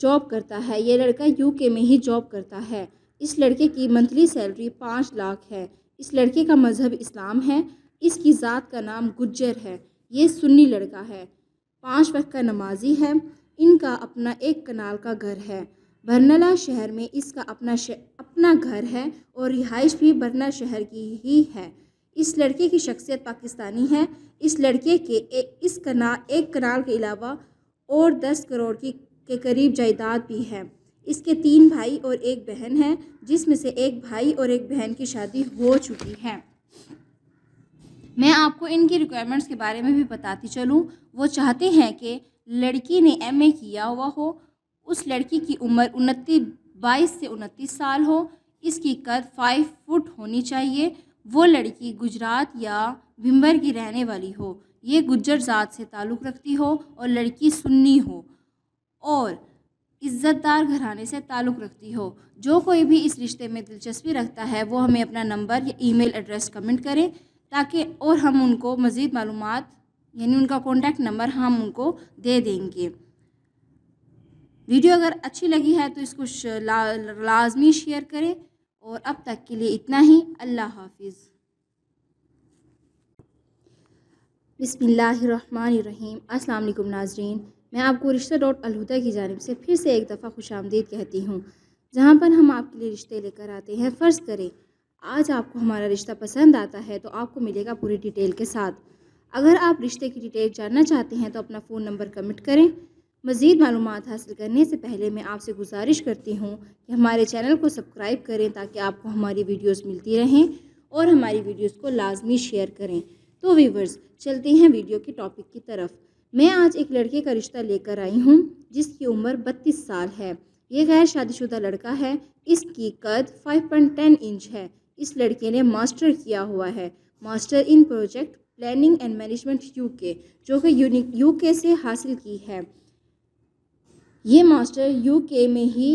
जॉब करता है ये लड़का यूके में ही जॉब करता है इस लड़के की मंथली सैलरी पाँच लाख है इस लड़के का मज़हब इस्लाम है इसकी ज़ात का नाम गुज्जर है ये सुन्नी लड़का है पाँच वक्त का नमाजी है इनका अपना एक कनाल का घर है बरनला शहर में इसका अपना अपना घर है और रिहाइश भी बरना शहर की ही है इस लड़के की शख्सियत पाकिस्तानी है इस लड़के के ए, इस कनाल एक कनाल के अलावा और दस करोड़ की के करीब जायदाद भी है इसके तीन भाई और एक बहन है जिसमें से एक भाई और एक बहन की शादी हो चुकी है मैं आपको इनकी रिक्वायरमेंट्स के बारे में भी बताती चलूँ वो चाहते हैं कि लड़की ने ए किया हुआ हो उस लड़की की उम्र उनतीस बाईस से उनतीस साल हो इसकी कद फाइव फुट होनी चाहिए वो लड़की गुजरात या भिम्बर की रहने वाली हो ये गुज्जर जात से ताल्लुक़ रखती हो और लड़की सुन्नी हो और इज़्ज़तदार घराने से ताल्लुक़ रखती हो जो कोई भी इस रिश्ते में दिलचस्पी रखता है वो हमें अपना नंबर या ईमेल एड्रेस कमेंट करें ताकि और हम उनको मज़ीद मालूम यानी उनका कॉन्टैक्ट नंबर हम उनको दे देंगे वीडियो अगर अच्छी लगी है तो इसको ला, लाजमी शेयर करें और अब तक के लिए इतना ही अल्लाह हाफिज़ रहीम अल्लाम नाजरीन मैं आपको रिश्ता डॉट अलहुदा की जानब से फिर से एक दफ़ा खुश आमदीद कहती हूँ जहाँ पर हम आपके लिए रिश्ते लेकर आते हैं फ़र्ज़ करें आज आपको हमारा रिश्ता पसंद आता है तो आपको मिलेगा पूरी डिटेल के साथ अगर आप रिश्ते की डिटेल जानना चाहते हैं तो अपना फ़ोन नंबर कमिट करें मज़ीद मालूम हासिल करने से पहले मैं आपसे गुजारिश करती हूँ कि हमारे चैनल को सब्सक्राइब करें ताकि आपको हमारी वीडियोज़ मिलती रहें और हमारी वीडियोज़ को लाजमी शेयर करें तो वीवर्स चलते हैं वीडियो के टॉपिक की तरफ मैं आज एक लड़के का रिश्ता लेकर आई हूँ जिसकी उम्र बत्तीस साल है ये गैर शादीशुदा लड़का है इसकी कद 5.10 इंच है इस लड़के ने मास्टर किया हुआ है master in project planning and management UK जो कि यूके से हासिल की है ये मास्टर यूके में ही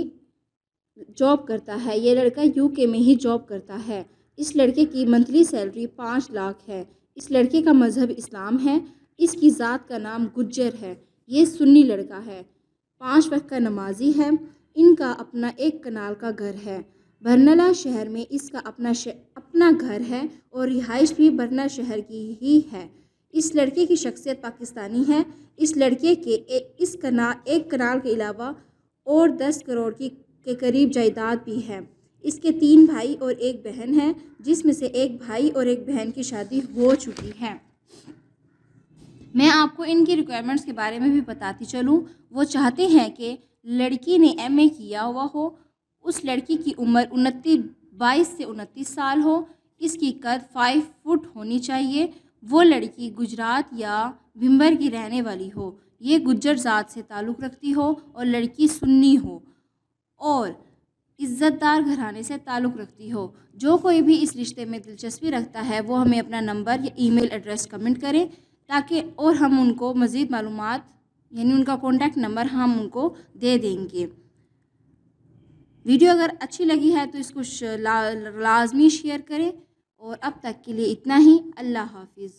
जॉब करता है ये लड़का यूके में ही जॉब करता है इस लड़के की मंथली सैलरी पाँच लाख है इस लड़के का मज़हब इस्लाम है इसकी ज़ात का नाम गुज्जर है ये सुन्नी लड़का है पाँच वक्त का नमाजी है इनका अपना एक कनाल का घर है बरनला शहर में इसका अपना अपना घर है और रिहाइश भी बरना शहर की ही है इस लड़के की शख्सियत पाकिस्तानी है इस लड़के के ए, इस कना एक कनाल के अलावा और दस करोड़ की के करीब जायदाद भी है इसके तीन भाई और एक बहन है जिसमें से एक भाई और एक बहन की शादी हो चुकी है मैं आपको इनकी रिक्वायरमेंट्स के बारे में भी बताती चलूँ वो चाहते हैं कि लड़की ने एमए किया हुआ हो उस लड़की की उम्र उनतीस बाईस से उनतीस साल हो इसकी कद फाइव फुट होनी चाहिए वो लड़की गुजरात या भिम्बर की रहने वाली हो ये गुज्जर ज़ात से ताल्लुक़ रखती हो और लड़की सुन्नी हो और इज़्ज़तदार घराने से ताल्लुक़ रखती हो जो कोई भी इस रिश्ते में दिलचस्पी रखता है वो हमें अपना नंबर या ईमेल एड्रेस कमेंट करें ताकि और हम उनको मज़ीद मालूम यानी उनका कॉन्टैक्ट नंबर हम उनको दे देंगे वीडियो अगर अच्छी लगी है तो इसको ला, लाजमी शेयर करें और अब तक के लिए इतना ही अल्लाह हाफिज़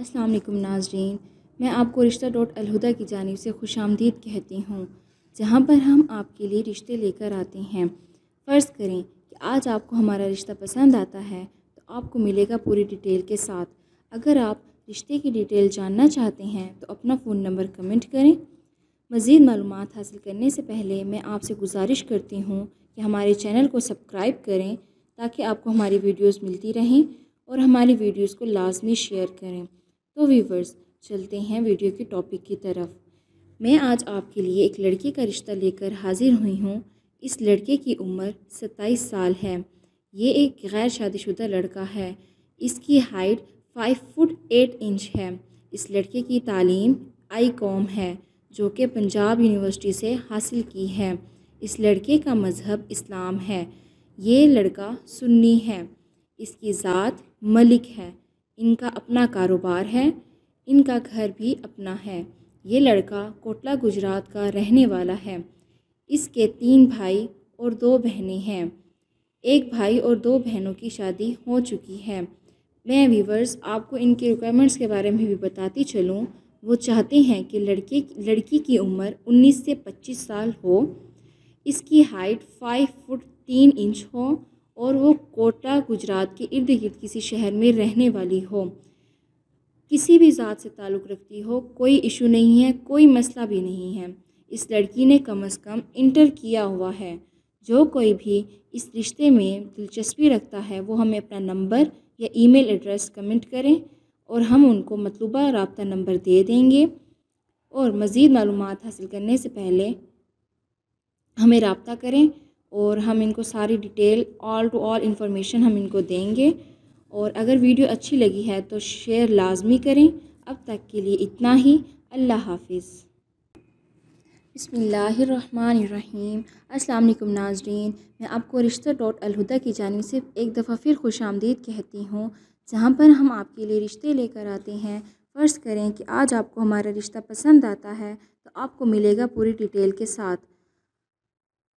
अस्सलाम वालेकुम नाजरीन मैं आपको रिश्ता डॉट अलहुदा की जानब से खुश आमदीद कहती हूँ जहाँ पर हम आपके लिए रिश्ते लेकर आते हैं फ़र्ज़ करें आज आपको हमारा रिश्ता पसंद आता है तो आपको मिलेगा पूरी डिटेल के साथ अगर आप रिश्ते की डिटेल जानना चाहते हैं तो अपना फ़ोन नंबर कमेंट करें मज़ीद मालूम हासिल करने से पहले मैं आपसे गुजारिश करती हूँ कि हमारे चैनल को सब्सक्राइब करें ताकि आपको हमारी वीडियोस मिलती रहें और हमारी वीडियोस को लाजमी शेयर करें तो व्यूवर्स चलते हैं वीडियो के टॉपिक की तरफ मैं आज आपके लिए एक लड़की का रिश्ता लेकर हाज़िर हुई हूँ इस लड़के की उम्र सत्ताईस साल है ये एक गैर शादीशुदा लड़का है इसकी height five foot eight inch है इस लड़के की तालीम आई कॉम है जो कि पंजाब यूनिवर्सिटी से हासिल की है इस लड़के का मज़हब इस्लाम है ये लड़का सुन्नी है इसकी ज़ात मलिक है इनका अपना कारोबार है इनका घर भी अपना है ये लड़का कोटला गुजरात का रहने वाला है इसके तीन भाई और दो बहनें हैं एक भाई और दो बहनों की शादी हो चुकी है मैं वीवर्स आपको इनके रिक्वायरमेंट्स के बारे में भी बताती चलूँ वो चाहते हैं कि लड़के लड़की की उम्र 19 से 25 साल हो इसकी हाइट 5 फुट 3 इंच हो और वो कोटा गुजरात के इर्द गिर्द किसी शहर में रहने वाली हो किसी भी ज़ात से ताल्लुक़ रखती हो कोई इशू नहीं है कोई मसला भी नहीं है इस लड़की ने कम से कम इंटर किया हुआ है जो कोई भी इस रिश्ते में दिलचस्पी रखता है वो हमें अपना नंबर या ईमेल एड्रेस कमेंट करें और हम उनको मतलूबा रबता नंबर दे देंगे और मज़ीद मालूम हासिल करने से पहले हमें रबता करें और हम इनको सारी detail all to all information हम इनको देंगे और अगर वीडियो अच्छी लगी है तो शेयर लाजमी करें अब तक के लिए इतना ही अल्लाह हाफिज़ बसमीम् अल्लाम नाजरीन मैं आपको रिश्ता डॉट अलहुदा की जानब से एक दफ़ा फिर खुश आमदीद कहती हूँ जहाँ पर हम आपके लिए रिश्ते लेकर आते हैं फ़र्ज़ करें कि आज आपको हमारा रिश्ता पसंद आता है तो आपको मिलेगा पूरी डिटेल के साथ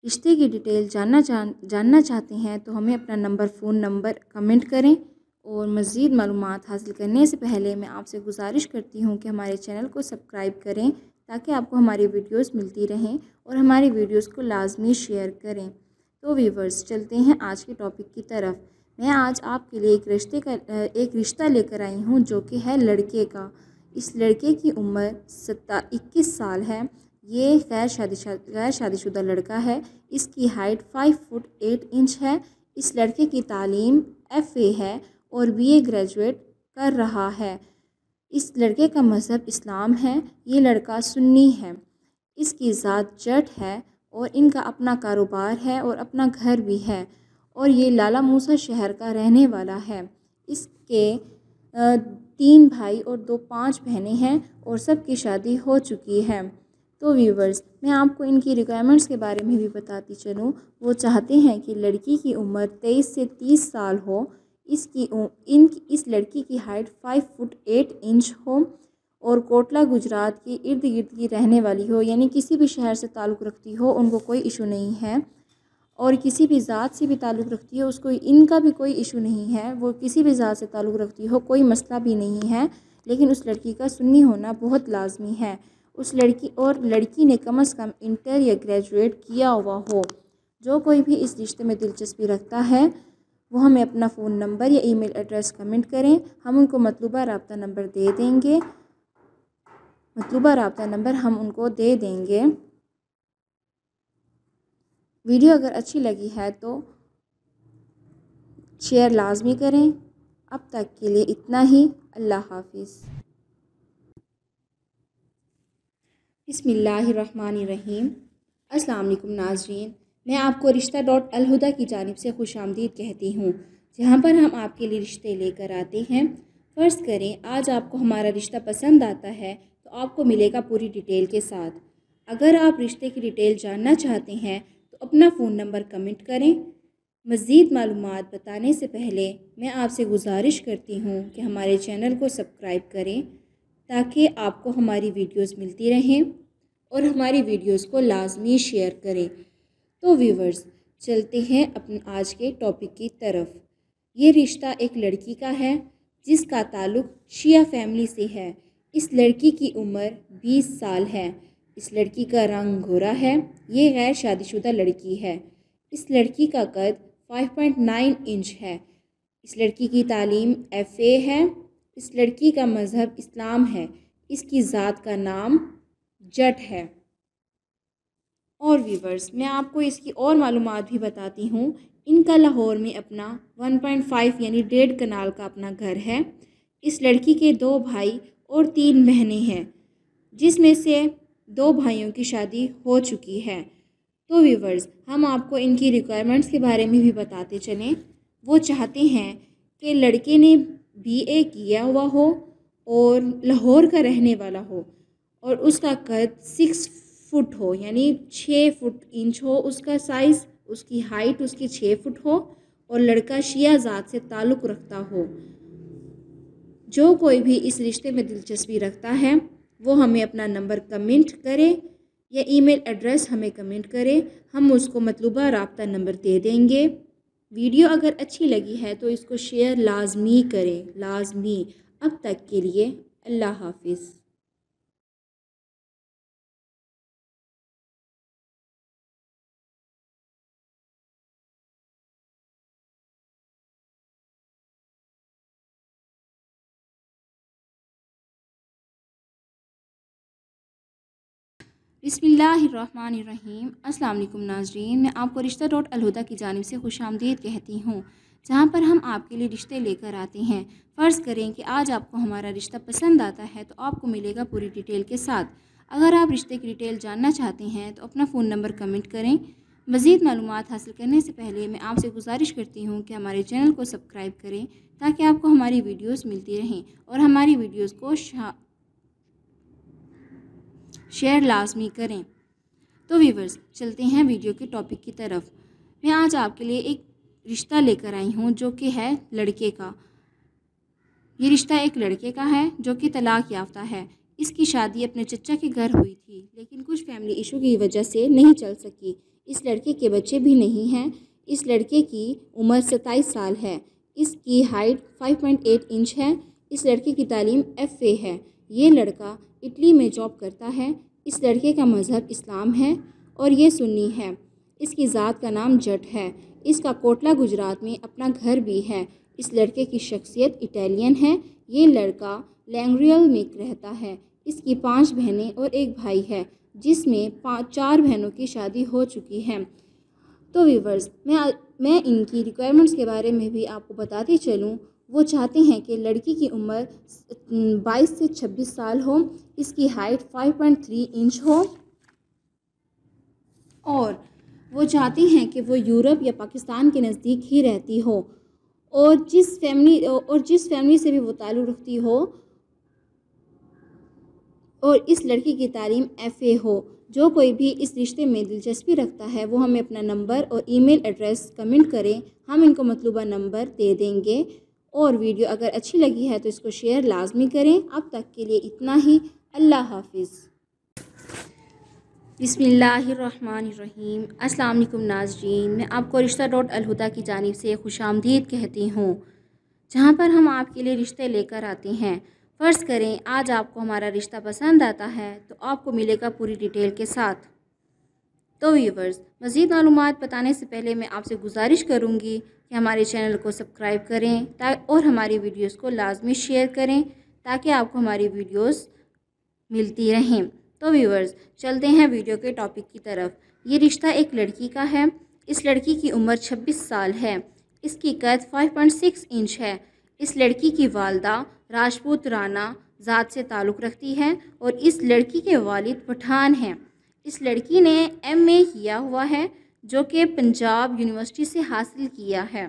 रिश्ते की डिटेल जानना जान जानना चाहते हैं तो हमें अपना नंबर फ़ोन नंबर कमेंट करें और मज़ीद मालूम हासिल करने से पहले मैं आपसे गुजारिश करती हूँ कि हमारे चैनल को सब्सक्राइब करें ताकि आपको हमारी वीडियोस मिलती रहें और हमारी वीडियोस को लाजमी शेयर करें तो वीवर्स चलते हैं आज के टॉपिक की तरफ मैं आज आपके लिए एक रिश्ते का एक रिश्ता लेकर आई हूँ जो कि है लड़के का इस लड़के की उम्र सत्ता इक्कीस साल है ये गैर शादी गैर शादीशुदा लड़का है इसकी height five foot eight inch है इस लड़के की तालीम एफ़ ए है और बी ए ग्रेजुएट कर रहा है इस लड़के का मज़हब इस्लाम है ये लड़का सुन्नी है इसकी ज़ात जट है और इनका अपना कारोबार है और अपना घर भी है और ये लाला मूसा शहर का रहने वाला है इसके तीन भाई और दो पांच बहनें हैं और सबकी शादी हो चुकी है तो व्यूवर्स मैं आपको इनकी रिक्वायरमेंट्स के बारे में भी बताती चलूँ वो चाहते हैं कि लड़की की उम्र तेईस से तीस साल हो इसकी इन इस लड़की की height five foot eight inch हो और कोटला गुजरात के इर्द गिर्द की रहने वाली हो यानी किसी भी शहर से ताल्लुक़ रखती हो उनको कोई इशू नहीं है और किसी भी ज़ात से भी ताल्लुक़ रखती हो उसको इनका भी कोई इशू नहीं है वो किसी भी ज़ात से ताल्लुक़ रखती हो कोई मसला भी नहीं है लेकिन उस लड़की का सुन्नी होना बहुत लाजमी है उस लड़की और लड़की ने कम अज़ कम इंटर या ग्रेजुएट किया हुआ हो जो कोई भी इस रिश्ते में दिलचस्पी रखता है वो हमें अपना फ़ोन नंबर या ईमेल एड्रेस कमेंट करें हम उनको मतलूबा रबता नंबर दे देंगे मतलूबा रबता नंबर हम उनको दे देंगे वीडियो अगर अच्छी लगी है तो शेयर लाजमी करें अब तक के लिए इतना ही अल्लाह हाफिज़ बसमीम अल्लाम नाजरीन मैं आपको रिश्ता डॉट अलहुदा की जानब से खुश आमदीद कहती हूँ जहाँ पर हम आपके लिए रिश्ते लेकर आते हैं फ़र्ज़ करें आज आपको हमारा रिश्ता पसंद आता है तो आपको मिलेगा पूरी डिटेल के साथ अगर आप रिश्ते की डिटेल जानना चाहते हैं तो अपना फ़ोन नंबर कमेंट करें मज़ीद मालूम बताने से पहले मैं आपसे गुजारिश करती हूँ कि हमारे चैनल को सब्सक्राइब करें ताकि आपको हमारी वीडियोज़ मिलती रहें और हमारी वीडियोज़ को लाजमी शेयर करें तो व्यूवर्स चलते हैं अपने आज के टॉपिक की तरफ ये रिश्ता एक लड़की का है जिसका ताल्लुक शिया फैमिली से है इस लड़की की उम्र 20 साल है इस लड़की का रंग घोरा है ये गैर शादीशुदा लड़की है इस लड़की का कद 5.9 इंच है इस लड़की की तालीम एफ़ ए है इस लड़की का मज़हब इस्लाम है इसकी ज़ात का नाम जट है और व्यूवर्स मैं आपको इसकी और मालूम भी बताती हूँ इनका लाहौर में अपना 1.5 यानी डेढ़ कनाल का अपना घर है इस लड़की के दो भाई और तीन बहनें हैं जिसमें से दो भाइयों की शादी हो चुकी है तो व्यूवर्स हम आपको इनकी रिक्वायरमेंट्स के बारे में भी बताते चलें वो चाहते हैं कि लड़के ने बीए किया हुआ हो और लाहौर का रहने वाला हो और उसका कद सिक्स फुट हो यानी छः फुट इंच हो उसका साइज़ उसकी हाइट उसकी छः फुट हो और लड़का शिया ज़ात से ताल्लुक़ रखता हो जो कोई भी इस रिश्ते में दिलचस्पी रखता है वो हमें अपना नंबर कमेंट करे या ईमेल एड्रेस हमें कमेंट करे हम उसको मतलूबा रबता नंबर दे देंगे वीडियो अगर अच्छी लगी है तो इसको शेयर लाजमी करें लाजमी अब तक के लिए अल्लाह हाफिज़ बसमीम अल्लाम नाजरीन मैं आपको रिश्ता डॉट अलहदा की जानब से खुश आमदीद कहती हूँ जहाँ पर हम आपके लिए रिश्ते लेकर आते हैं फ़र्ज़ करें कि आज आपको हमारा रिश्ता पसंद आता है तो आपको मिलेगा पूरी डिटेल के साथ अगर आप रिश्ते की डिटेल जानना चाहते हैं तो अपना फ़ोन नंबर कमेंट करें मज़ीद मालूम हासिल करने से पहले मैं आपसे गुजारिश करती हूँ कि हमारे चैनल को सब्सक्राइब करें ताकि आपको हमारी वीडियोस मिलती रहें और हमारी वीडियोस को शेयर लाजमी करें तो वीवर्स चलते हैं वीडियो के टॉपिक की तरफ मैं आज आपके लिए एक रिश्ता लेकर आई हूँ जो कि है लड़के का ये रिश्ता एक लड़के का है जो कि तलाक याफ्ता है इसकी शादी अपने चचा के घर हुई थी लेकिन कुछ फैमिली इशू की वजह से नहीं चल सकी इस लड़के के बच्चे भी नहीं हैं इस लड़के की उम्र सत्ताईस साल है इसकी हाइट 5.8 इंच है इस लड़के की तालीम एफ है ये लड़का इटली में जॉब करता है इस लड़के का मज़हब इस्लाम है और ये सुन्नी है इसकी ज़ात का नाम जट है इसका कोटला गुजरात में अपना घर भी है इस लड़के की शख्सियत इटालियन है ये लड़का लैंग्रियल में रहता है इसकी पांच बहनें और एक भाई है जिसमें पाँच चार बहनों की शादी हो चुकी है तो व्यूवर्स मैं मैं इनकी रिक्वायरमेंट्स के बारे में भी आपको बताती चलूँ वो चाहते हैं कि लड़की की उम्र 22 से 26 साल हो इसकी हाइट 5.3 इंच हो और वो चाहते हैं कि वो यूरोप या पाकिस्तान के नज़दीक ही रहती हो और जिस फैमिली और जिस फैमिली से भी वो ताल्लुक़ रखती हो और इस लड़की की तालीम एफ़ हो जो कोई भी इस रिश्ते में दिलचस्पी रखता है वो हमें अपना नंबर और ईमेल एड्रेस कमेंट करें हम इनको मतलूबा नंबर दे देंगे और वीडियो अगर अच्छी लगी है तो इसको शेयर लाजमी करें अब तक के लिए इतना ही अल्लाह हाफिज़ बसमीम अल्लाम नाजरीन मैं आपको रिश्ता डॉट अलहुदा की जानब से खुश आमदीद कहती हूँ जहाँ पर हम आपके लिए रिश्ते लेकर आते हैं फ़र्ज़ करें आज आपको हमारा रिश्ता पसंद आता है तो आपको मिलेगा पूरी डिटेल के साथ तो व्यूवर्स मज़ीद मालूम बताने से पहले मैं आपसे गुजारिश करूँगी कि हमारे चैनल को सब्सक्राइब करें और हमारी वीडियोज़ को लाजमी शेयर करें ताकि आपको हमारी वीडियोज़ मिलती रहें तो व्यूवर्स चलते हैं वीडियो के टॉपिक की तरफ ये रिश्ता एक लड़की का है इस लड़की की उम्र 26 साल है इसकी कद 5.6 इंच है इस लड़की की वालदा राजपूत राना ज़ात से ताल्लुक़ रखती है और इस लड़की के वालिद पठान हैं इस लड़की ने एम ए किया हुआ है जो कि पंजाब यूनिवर्सिटी से हासिल किया है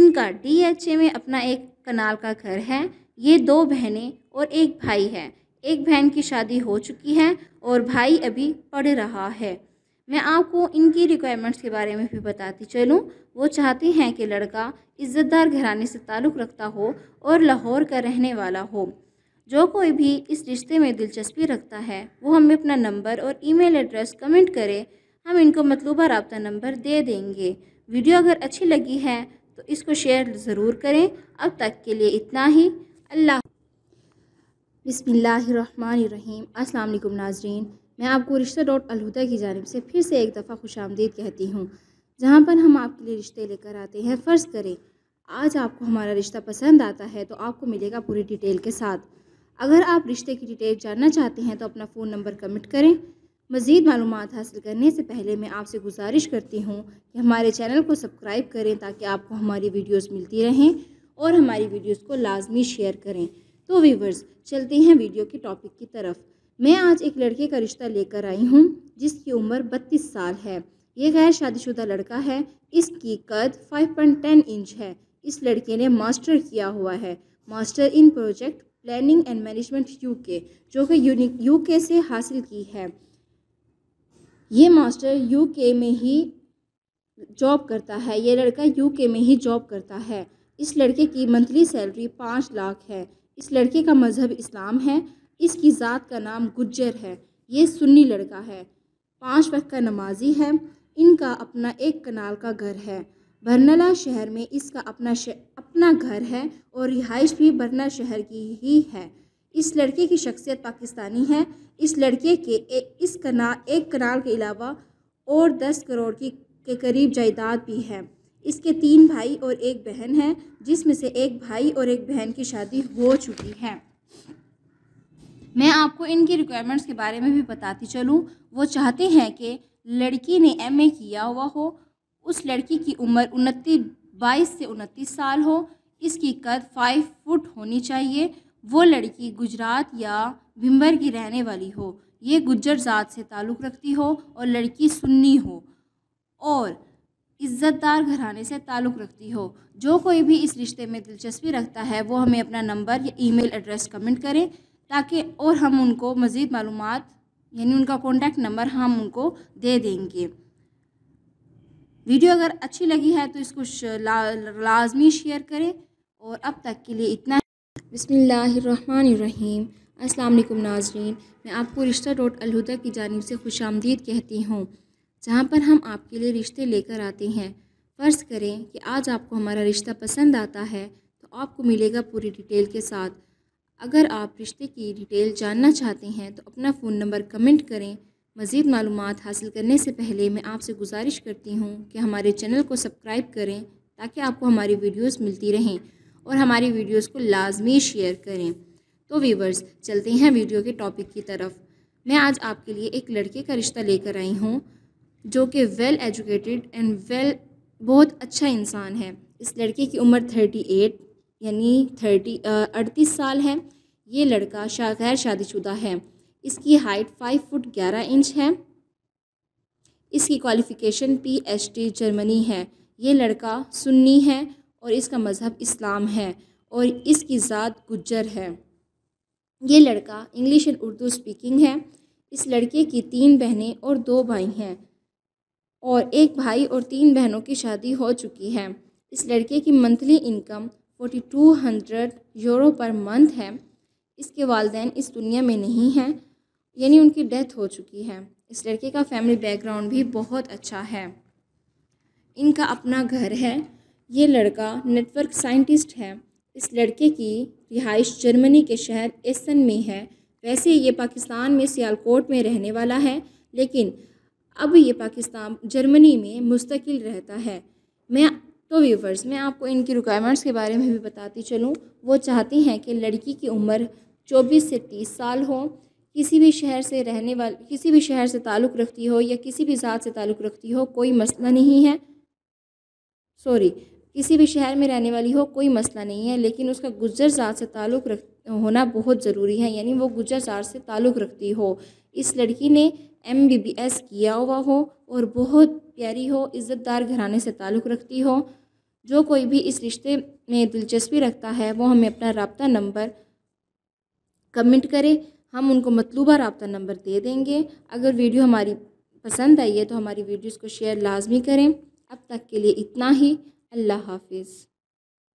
इनका डी एच ए में अपना एक कनाल का घर है ये दो बहनें और एक भाई है एक बहन की शादी हो चुकी है और भाई अभी पढ़ रहा है मैं आपको इनकी रिक्वायरमेंट्स के बारे में भी बताती चलूँ वो चाहते हैं कि लड़का इज़्ज़तदार घराने से ताल्लुक़ रखता हो और लाहौर का रहने वाला हो जो कोई भी इस रिश्ते में दिलचस्पी रखता है वो हमें अपना नंबर और ईमेल एड्रेस कमेंट करें हम इनको मतलूबा रबता नंबर दे देंगे वीडियो अगर अच्छी लगी है तो इसको शेयर ज़रूर करें अब तक के लिए इतना ही अल्लाह बसमीम अल्लाम नाजरीन मैं आपको रिश्ता डॉट अलहुदा की जानब से फिर से एक दफ़ा खुश आमदीद कहती हूँ जहाँ पर हम आपके लिए रिश्ते लेकर आते हैं फ़र्ज़ करें आज आपको हमारा रिश्ता पसंद आता है तो आपको मिलेगा पूरी डिटेल के साथ अगर आप रिश्ते की डिटेल जानना चाहते हैं तो अपना फ़ोन नंबर कमेंट करें मज़ीद मालूम हासिल करने से पहले मैं आपसे गुजारिश करती हूँ कि हमारे चैनल को सब्सक्राइब करें ताकि आपको हमारी वीडियोज़ मिलती रहें और हमारी वीडियोज़ को लाजमी शेयर करें तो वीवर्स चलते हैं वीडियो के टॉपिक की तरफ मैं आज एक लड़के का रिश्ता लेकर आई हूँ जिसकी उम्र बत्तीस साल है ये गैर शादीशुदा लड़का है इसकी कद 5.10 इंच है इस लड़के ने मास्टर किया हुआ है master in project planning and management UK जो कि यूके से हासिल की है ये मास्टर यूके में ही जॉब करता है ये लड़का यूके में ही जॉब करता है इस लड़के की मंथली सैलरी पाँच लाख है इस लड़के का मज़हब इस्लाम है इसकी ज़ात का नाम गुज्जर है ये सुन्नी लड़का है पाँच वक्त का नमाजी है इनका अपना एक कनाल का घर है बरनला शहर में इसका अपना अपना घर है और रिहाइश भी बरना शहर की ही है इस लड़के की शख्सियत पाकिस्तानी है इस लड़के के ए, इस कना एक कनाल के अलावा और दस करोड़ की के करीब जायदाद भी है इसके तीन भाई और एक बहन है जिसमें से एक भाई और एक बहन की शादी हो चुकी है मैं आपको इनकी रिक्वायरमेंट्स के बारे में भी बताती चलूँ वो चाहते हैं कि लड़की ने एमए किया हुआ हो उस लड़की की उम्र उनतीस बाईस से उनतीस साल हो इसकी कद फाइव फुट होनी चाहिए वो लड़की गुजरात या भिम्बर की रहने वाली हो ये गुज्जर ज़ात से ताल्लुक़ रखती हो और लड़की सुन्नी हो और इज़्ज़तदार घराने से ताल्लुक़ रखती हो जो कोई भी इस रिश्ते में दिलचस्पी रखता है वो हमें अपना नंबर या ईमेल एड्रेस कमेंट करें ताकि और हम उनको मज़ीद मालूम यानी उनका कॉन्टैक्ट नंबर हम उनको दे देंगे वीडियो अगर अच्छी लगी है तो इसको ला, लाजमी शेयर करें और अब तक के लिए इतना बसमीम अल्लाम नाजरीन मैं आपको रिश्ता डॉट अलहुदा की जानब से खुश आमदीद कहती हूँ जहाँ पर हम आपके लिए रिश्ते लेकर आते हैं फ़र्ज़ करें कि आज आपको हमारा रिश्ता पसंद आता है तो आपको मिलेगा पूरी डिटेल के साथ अगर आप रिश्ते की डिटेल जानना चाहते हैं तो अपना फ़ोन नंबर कमेंट करें मज़ीद मालूम हासिल करने से पहले मैं आपसे गुजारिश करती हूँ कि हमारे चैनल को सब्सक्राइब करें ताकि आपको हमारी वीडियोज़ मिलती रहें और हमारी वीडियोज़ को लाजमी शेयर करें तो वीवर्स चलते हैं वीडियो के टॉपिक की तरफ मैं आज आपके लिए एक लड़के का रिश्ता लेकर आई हूँ जो कि वेल एजुकेटेड एंड वेल बहुत अच्छा इंसान है इस लड़के की उम्र थर्टी एट यानी थर्टी अड़तीस साल है ये लड़का शा गैर शादीशुदा है इसकी हाइट फाइव फुट ग्यारह इंच है इसकी qualification P H D Germany है ये लड़का सुन्नी है और इसका मज़हब इस्लाम है और इसकी ज़ात गुज्जर है ये लड़का इंग्लिश एंड उर्दू स्पीकिंग है इस लड़के की तीन बहनें और दो भाई हैं और एक भाई और तीन बहनों की शादी हो चुकी है इस लड़के की monthly income forty two hundred euro पर मंथ है इसके वालदेन इस दुनिया में नहीं हैं यानी उनकी डेथ हो चुकी है इस लड़के का फैमिली बैकग्राउंड भी बहुत अच्छा है इनका अपना घर है ये लड़का नेटवर्क साइंटिस्ट है इस लड़के की रिहाइश जर्मनी के शहर एसन में है वैसे ये पाकिस्तान में सियालकोट में रहने वाला है लेकिन अब ये पाकिस्तान जर्मनी में मुस्तकिल रहता है मैं तो व्यूवर्स मैं आपको इनकी रिक्वायरमेंट्स के बारे में भी बताती चलूँ वो चाहती हैं कि लड़की की उम्र चौबीस से तीस साल हो किसी भी शहर से रहने वाले किसी भी शहर से ताल्लुक़ रखती हो या किसी भी ज़ात से ताल्लुक़ रखती हो कोई मसला नहीं है सॉरी किसी भी शहर में रहने वाली हो कोई मसला नहीं है लेकिन उसका गुजर ज़ात से ताल्लुक़ रख होना बहुत ज़रूरी है यानी वो गुजर ज़ात से ताल्लुक़ रखती हो इस लड़की ने एम बी बी एस किया हुआ हो और बहुत प्यारी हो इज़्ज़तदार घराने से ताल्लुक़ रखती हो जो कोई भी इस रिश्ते में दिलचस्पी रखता है वो हमें अपना रबता नंबर कमेंट करें हम उनको मतलूबा रबता नंबर दे देंगे अगर वीडियो हमारी पसंद आई है तो हमारी वीडियोज़ को शेयर लाजमी करें अब तक के लिए इतना ही अल्लाह हाफिज़